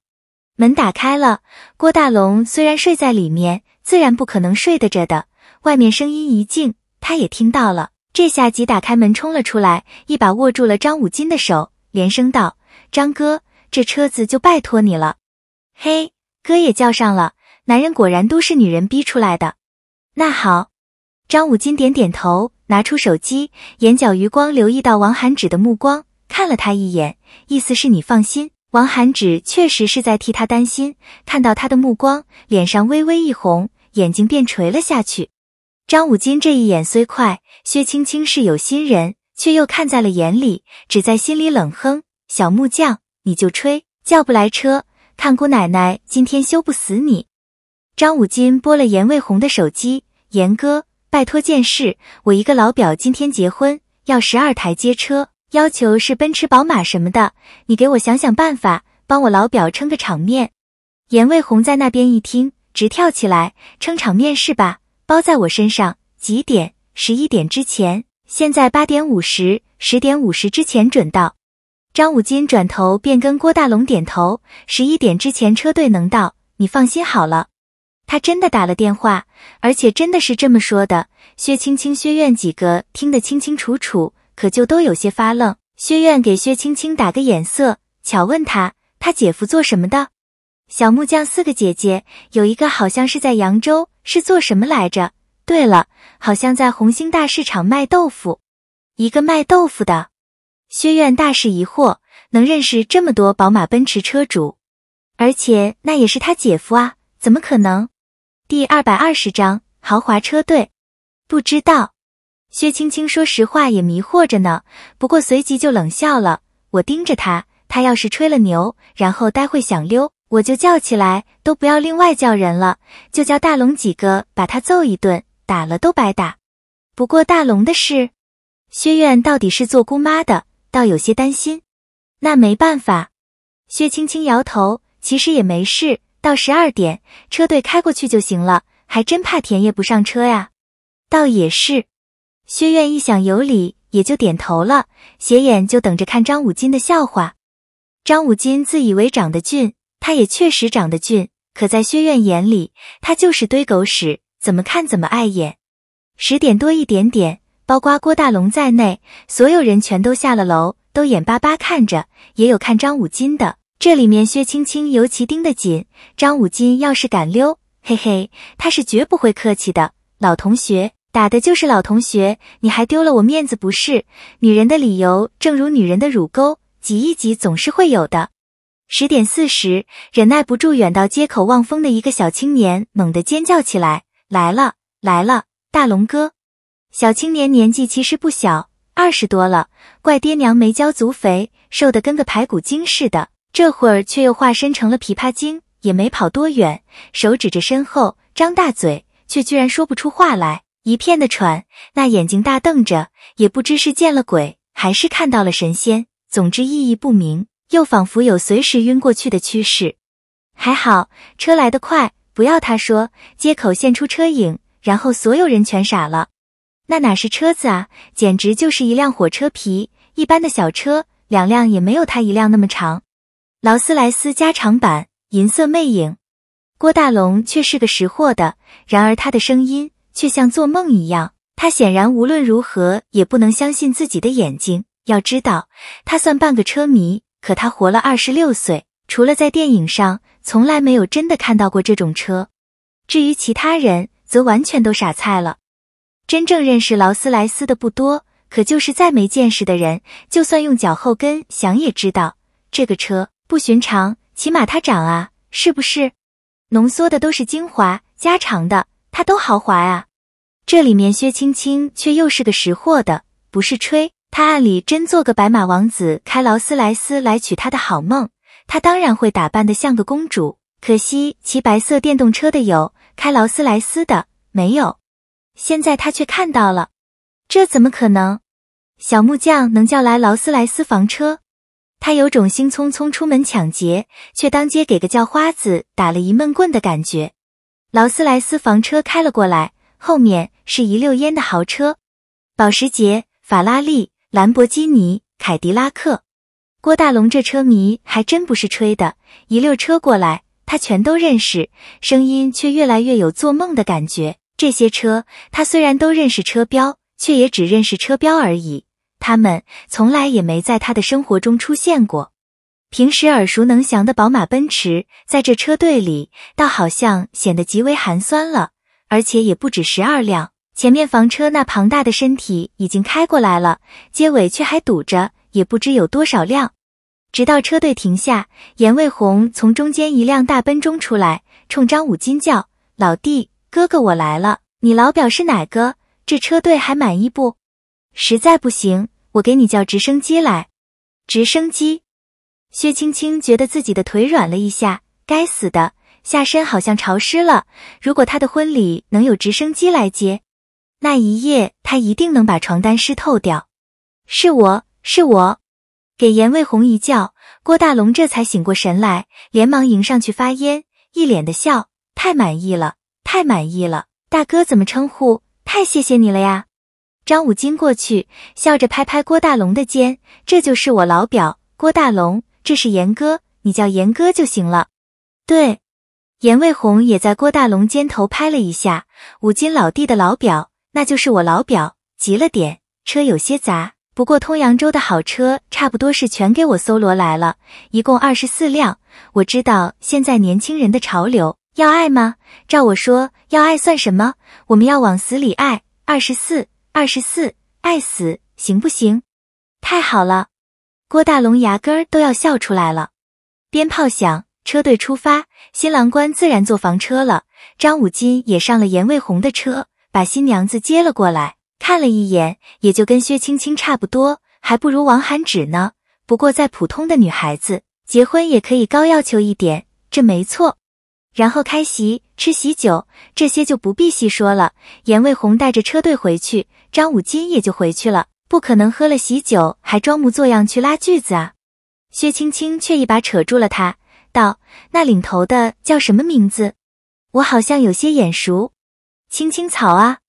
门打开了，郭大龙虽然睡在里面，自然不可能睡得着的，外面声音一静，他也听到了。这下即打开门冲了出来，一把握住了张武金的手，连声道：“张哥，这车子就拜托你了。”嘿，哥也叫上了。男人果然都是女人逼出来的。那好，张武金点点头，拿出手机，眼角余光留意到王涵芷的目光，看了他一眼，意思是你放心。王涵芷确实是在替他担心，看到他的目光，脸上微微一红，眼睛便垂了下去。张武金这一眼虽快，薛青青是有心人，却又看在了眼里，只在心里冷哼：“小木匠，你就吹，叫不来车，看姑奶奶今天休不死你。”张武金拨了严卫红的手机：“严哥，拜托件事，我一个老表今天结婚，要十二台接车，要求是奔驰、宝马什么的，你给我想想办法，帮我老表撑个场面。”严卫红在那边一听，直跳起来：“撑场面是吧？”包在我身上。几点？十一点之前。现在八点五十，十点五十之前准到。张武金转头便跟郭大龙点头。十一点之前车队能到，你放心好了。他真的打了电话，而且真的是这么说的。薛青青、薛苑几个听得清清楚楚，可就都有些发愣。薛苑给薛青青打个眼色，巧问她：她姐夫做什么的？小木匠。四个姐姐，有一个好像是在扬州。是做什么来着？对了，好像在红星大市场卖豆腐。一个卖豆腐的，薛院大是疑惑，能认识这么多宝马、奔驰车主，而且那也是他姐夫啊，怎么可能？第二百二十章豪华车队。不知道，薛青青说实话也迷惑着呢，不过随即就冷笑了。我盯着他，他要是吹了牛，然后待会想溜。我就叫起来，都不要另外叫人了，就叫大龙几个把他揍一顿，打了都白打。不过大龙的事，薛院到底是做姑妈的，倒有些担心。那没办法，薛青青摇头，其实也没事，到十二点车队开过去就行了。还真怕田爷不上车呀。倒也是，薛院一想有理，也就点头了，斜眼就等着看张五金的笑话。张五金自以为长得俊。他也确实长得俊，可在薛院眼里，他就是堆狗屎，怎么看怎么碍眼。十点多一点点，包括郭大龙在内，所有人全都下了楼，都眼巴巴看着，也有看张五金的。这里面薛青青尤其盯得紧，张五金要是敢溜，嘿嘿，他是绝不会客气的。老同学，打的就是老同学，你还丢了我面子不是？女人的理由，正如女人的乳沟，挤一挤总是会有的。十点四十，忍耐不住远到街口望风的一个小青年猛地尖叫起来：“来了，来了，大龙哥！”小青年年纪其实不小，二十多了，怪爹娘没交足肥，瘦的跟个排骨精似的。这会儿却又化身成了琵琶精，也没跑多远，手指着身后，张大嘴，却居然说不出话来，一片的喘，那眼睛大瞪着，也不知是见了鬼，还是看到了神仙，总之意义不明。又仿佛有随时晕过去的趋势，还好车来得快。不要他说，街口现出车影，然后所有人全傻了。那哪是车子啊？简直就是一辆火车皮一般的小车，两辆也没有他一辆那么长。劳斯莱斯加长版银色魅影，郭大龙却是个识货的。然而他的声音却像做梦一样，他显然无论如何也不能相信自己的眼睛。要知道，他算半个车迷。可他活了二十六岁，除了在电影上，从来没有真的看到过这种车。至于其他人，则完全都傻菜了。真正认识劳斯莱斯的不多，可就是再没见识的人，就算用脚后跟想也知道，这个车不寻常。起码它长啊，是不是？浓缩的都是精华，加长的它都豪华啊。这里面薛青青却又是个识货的，不是吹。他暗里真做个白马王子，开劳斯莱斯来娶他的好梦。他当然会打扮得像个公主。可惜骑白色电动车的有，开劳斯莱斯的没有。现在他却看到了，这怎么可能？小木匠能叫来劳斯莱斯房车？他有种兴匆匆出门抢劫，却当街给个叫花子打了一闷棍的感觉。劳斯莱斯房车开了过来，后面是一溜烟的豪车，保时捷、法拉利。兰博基尼、凯迪拉克，郭大龙这车迷还真不是吹的，一溜车过来，他全都认识，声音却越来越有做梦的感觉。这些车他虽然都认识车标，却也只认识车标而已。他们从来也没在他的生活中出现过。平时耳熟能详的宝马、奔驰，在这车队里倒好像显得极为寒酸了，而且也不止十二辆。前面房车那庞大的身体已经开过来了，街尾却还堵着，也不知有多少辆。直到车队停下，颜卫红从中间一辆大奔中出来，冲张武金叫：“老弟，哥哥我来了！你老表是哪个？这车队还满意不？实在不行，我给你叫直升机来。”直升机。薛青青觉得自己的腿软了一下，该死的，下身好像潮湿了。如果他的婚礼能有直升机来接。那一夜，他一定能把床单湿透掉。是我，是我。给严卫红一叫，郭大龙这才醒过神来，连忙迎上去发烟，一脸的笑，太满意了，太满意了。大哥怎么称呼？太谢谢你了呀！张五金过去笑着拍拍郭大龙的肩，这就是我老表郭大龙，这是严哥，你叫严哥就行了。对，严卫红也在郭大龙肩头拍了一下，五金老弟的老表。那就是我老表急了点，车有些杂，不过通扬州的好车差不多是全给我搜罗来了，一共二十四辆。我知道现在年轻人的潮流要爱吗？照我说，要爱算什么？我们要往死里爱，二十四，二十四，爱死行不行？太好了，郭大龙牙根儿都要笑出来了。鞭炮响，车队出发，新郎官自然坐房车了，张武金也上了严卫红的车。把新娘子接了过来，看了一眼，也就跟薛青青差不多，还不如王寒芷呢。不过再普通的女孩子，结婚也可以高要求一点，这没错。然后开席吃喜酒，这些就不必细说了。颜卫红带着车队回去，张武金也就回去了，不可能喝了喜酒还装模作样去拉锯子啊。薛青青却一把扯住了他，道：“那领头的叫什么名字？我好像有些眼熟。”青青草啊，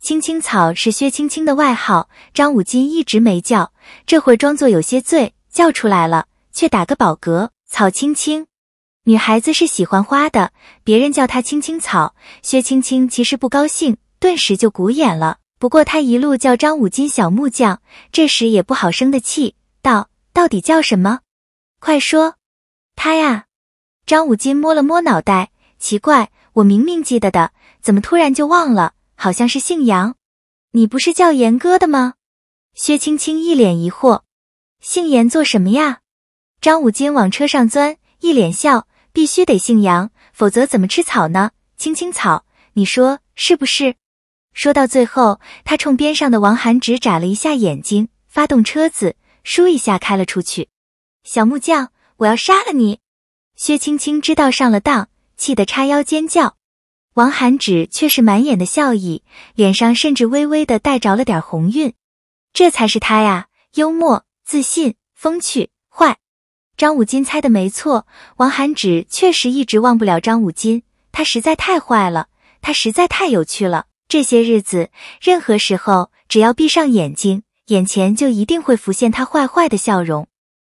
青青草是薛青青的外号，张五金一直没叫，这会装作有些醉叫出来了，却打个饱嗝。草青青，女孩子是喜欢花的，别人叫她青青草，薛青青其实不高兴，顿时就鼓眼了。不过她一路叫张五金小木匠，这时也不好生的气，道：到底叫什么？快说！他呀。张五金摸了摸脑袋，奇怪，我明明记得的。怎么突然就忘了？好像是姓杨，你不是叫严哥的吗？薛青青一脸疑惑，姓严做什么呀？张五金往车上钻，一脸笑，必须得姓杨，否则怎么吃草呢？青青草，你说是不是？说到最后，他冲边上的王涵直眨了一下眼睛，发动车子，倏一下开了出去。小木匠，我要杀了你！薛青青知道上了当，气得叉腰尖叫。王涵芷却是满眼的笑意，脸上甚至微微的带着了点红晕，这才是他呀，幽默、自信、风趣、坏。张武金猜的没错，王涵芷确实一直忘不了张武金，他实在太坏了，他实在太有趣了。这些日子，任何时候只要闭上眼睛，眼前就一定会浮现他坏坏的笑容。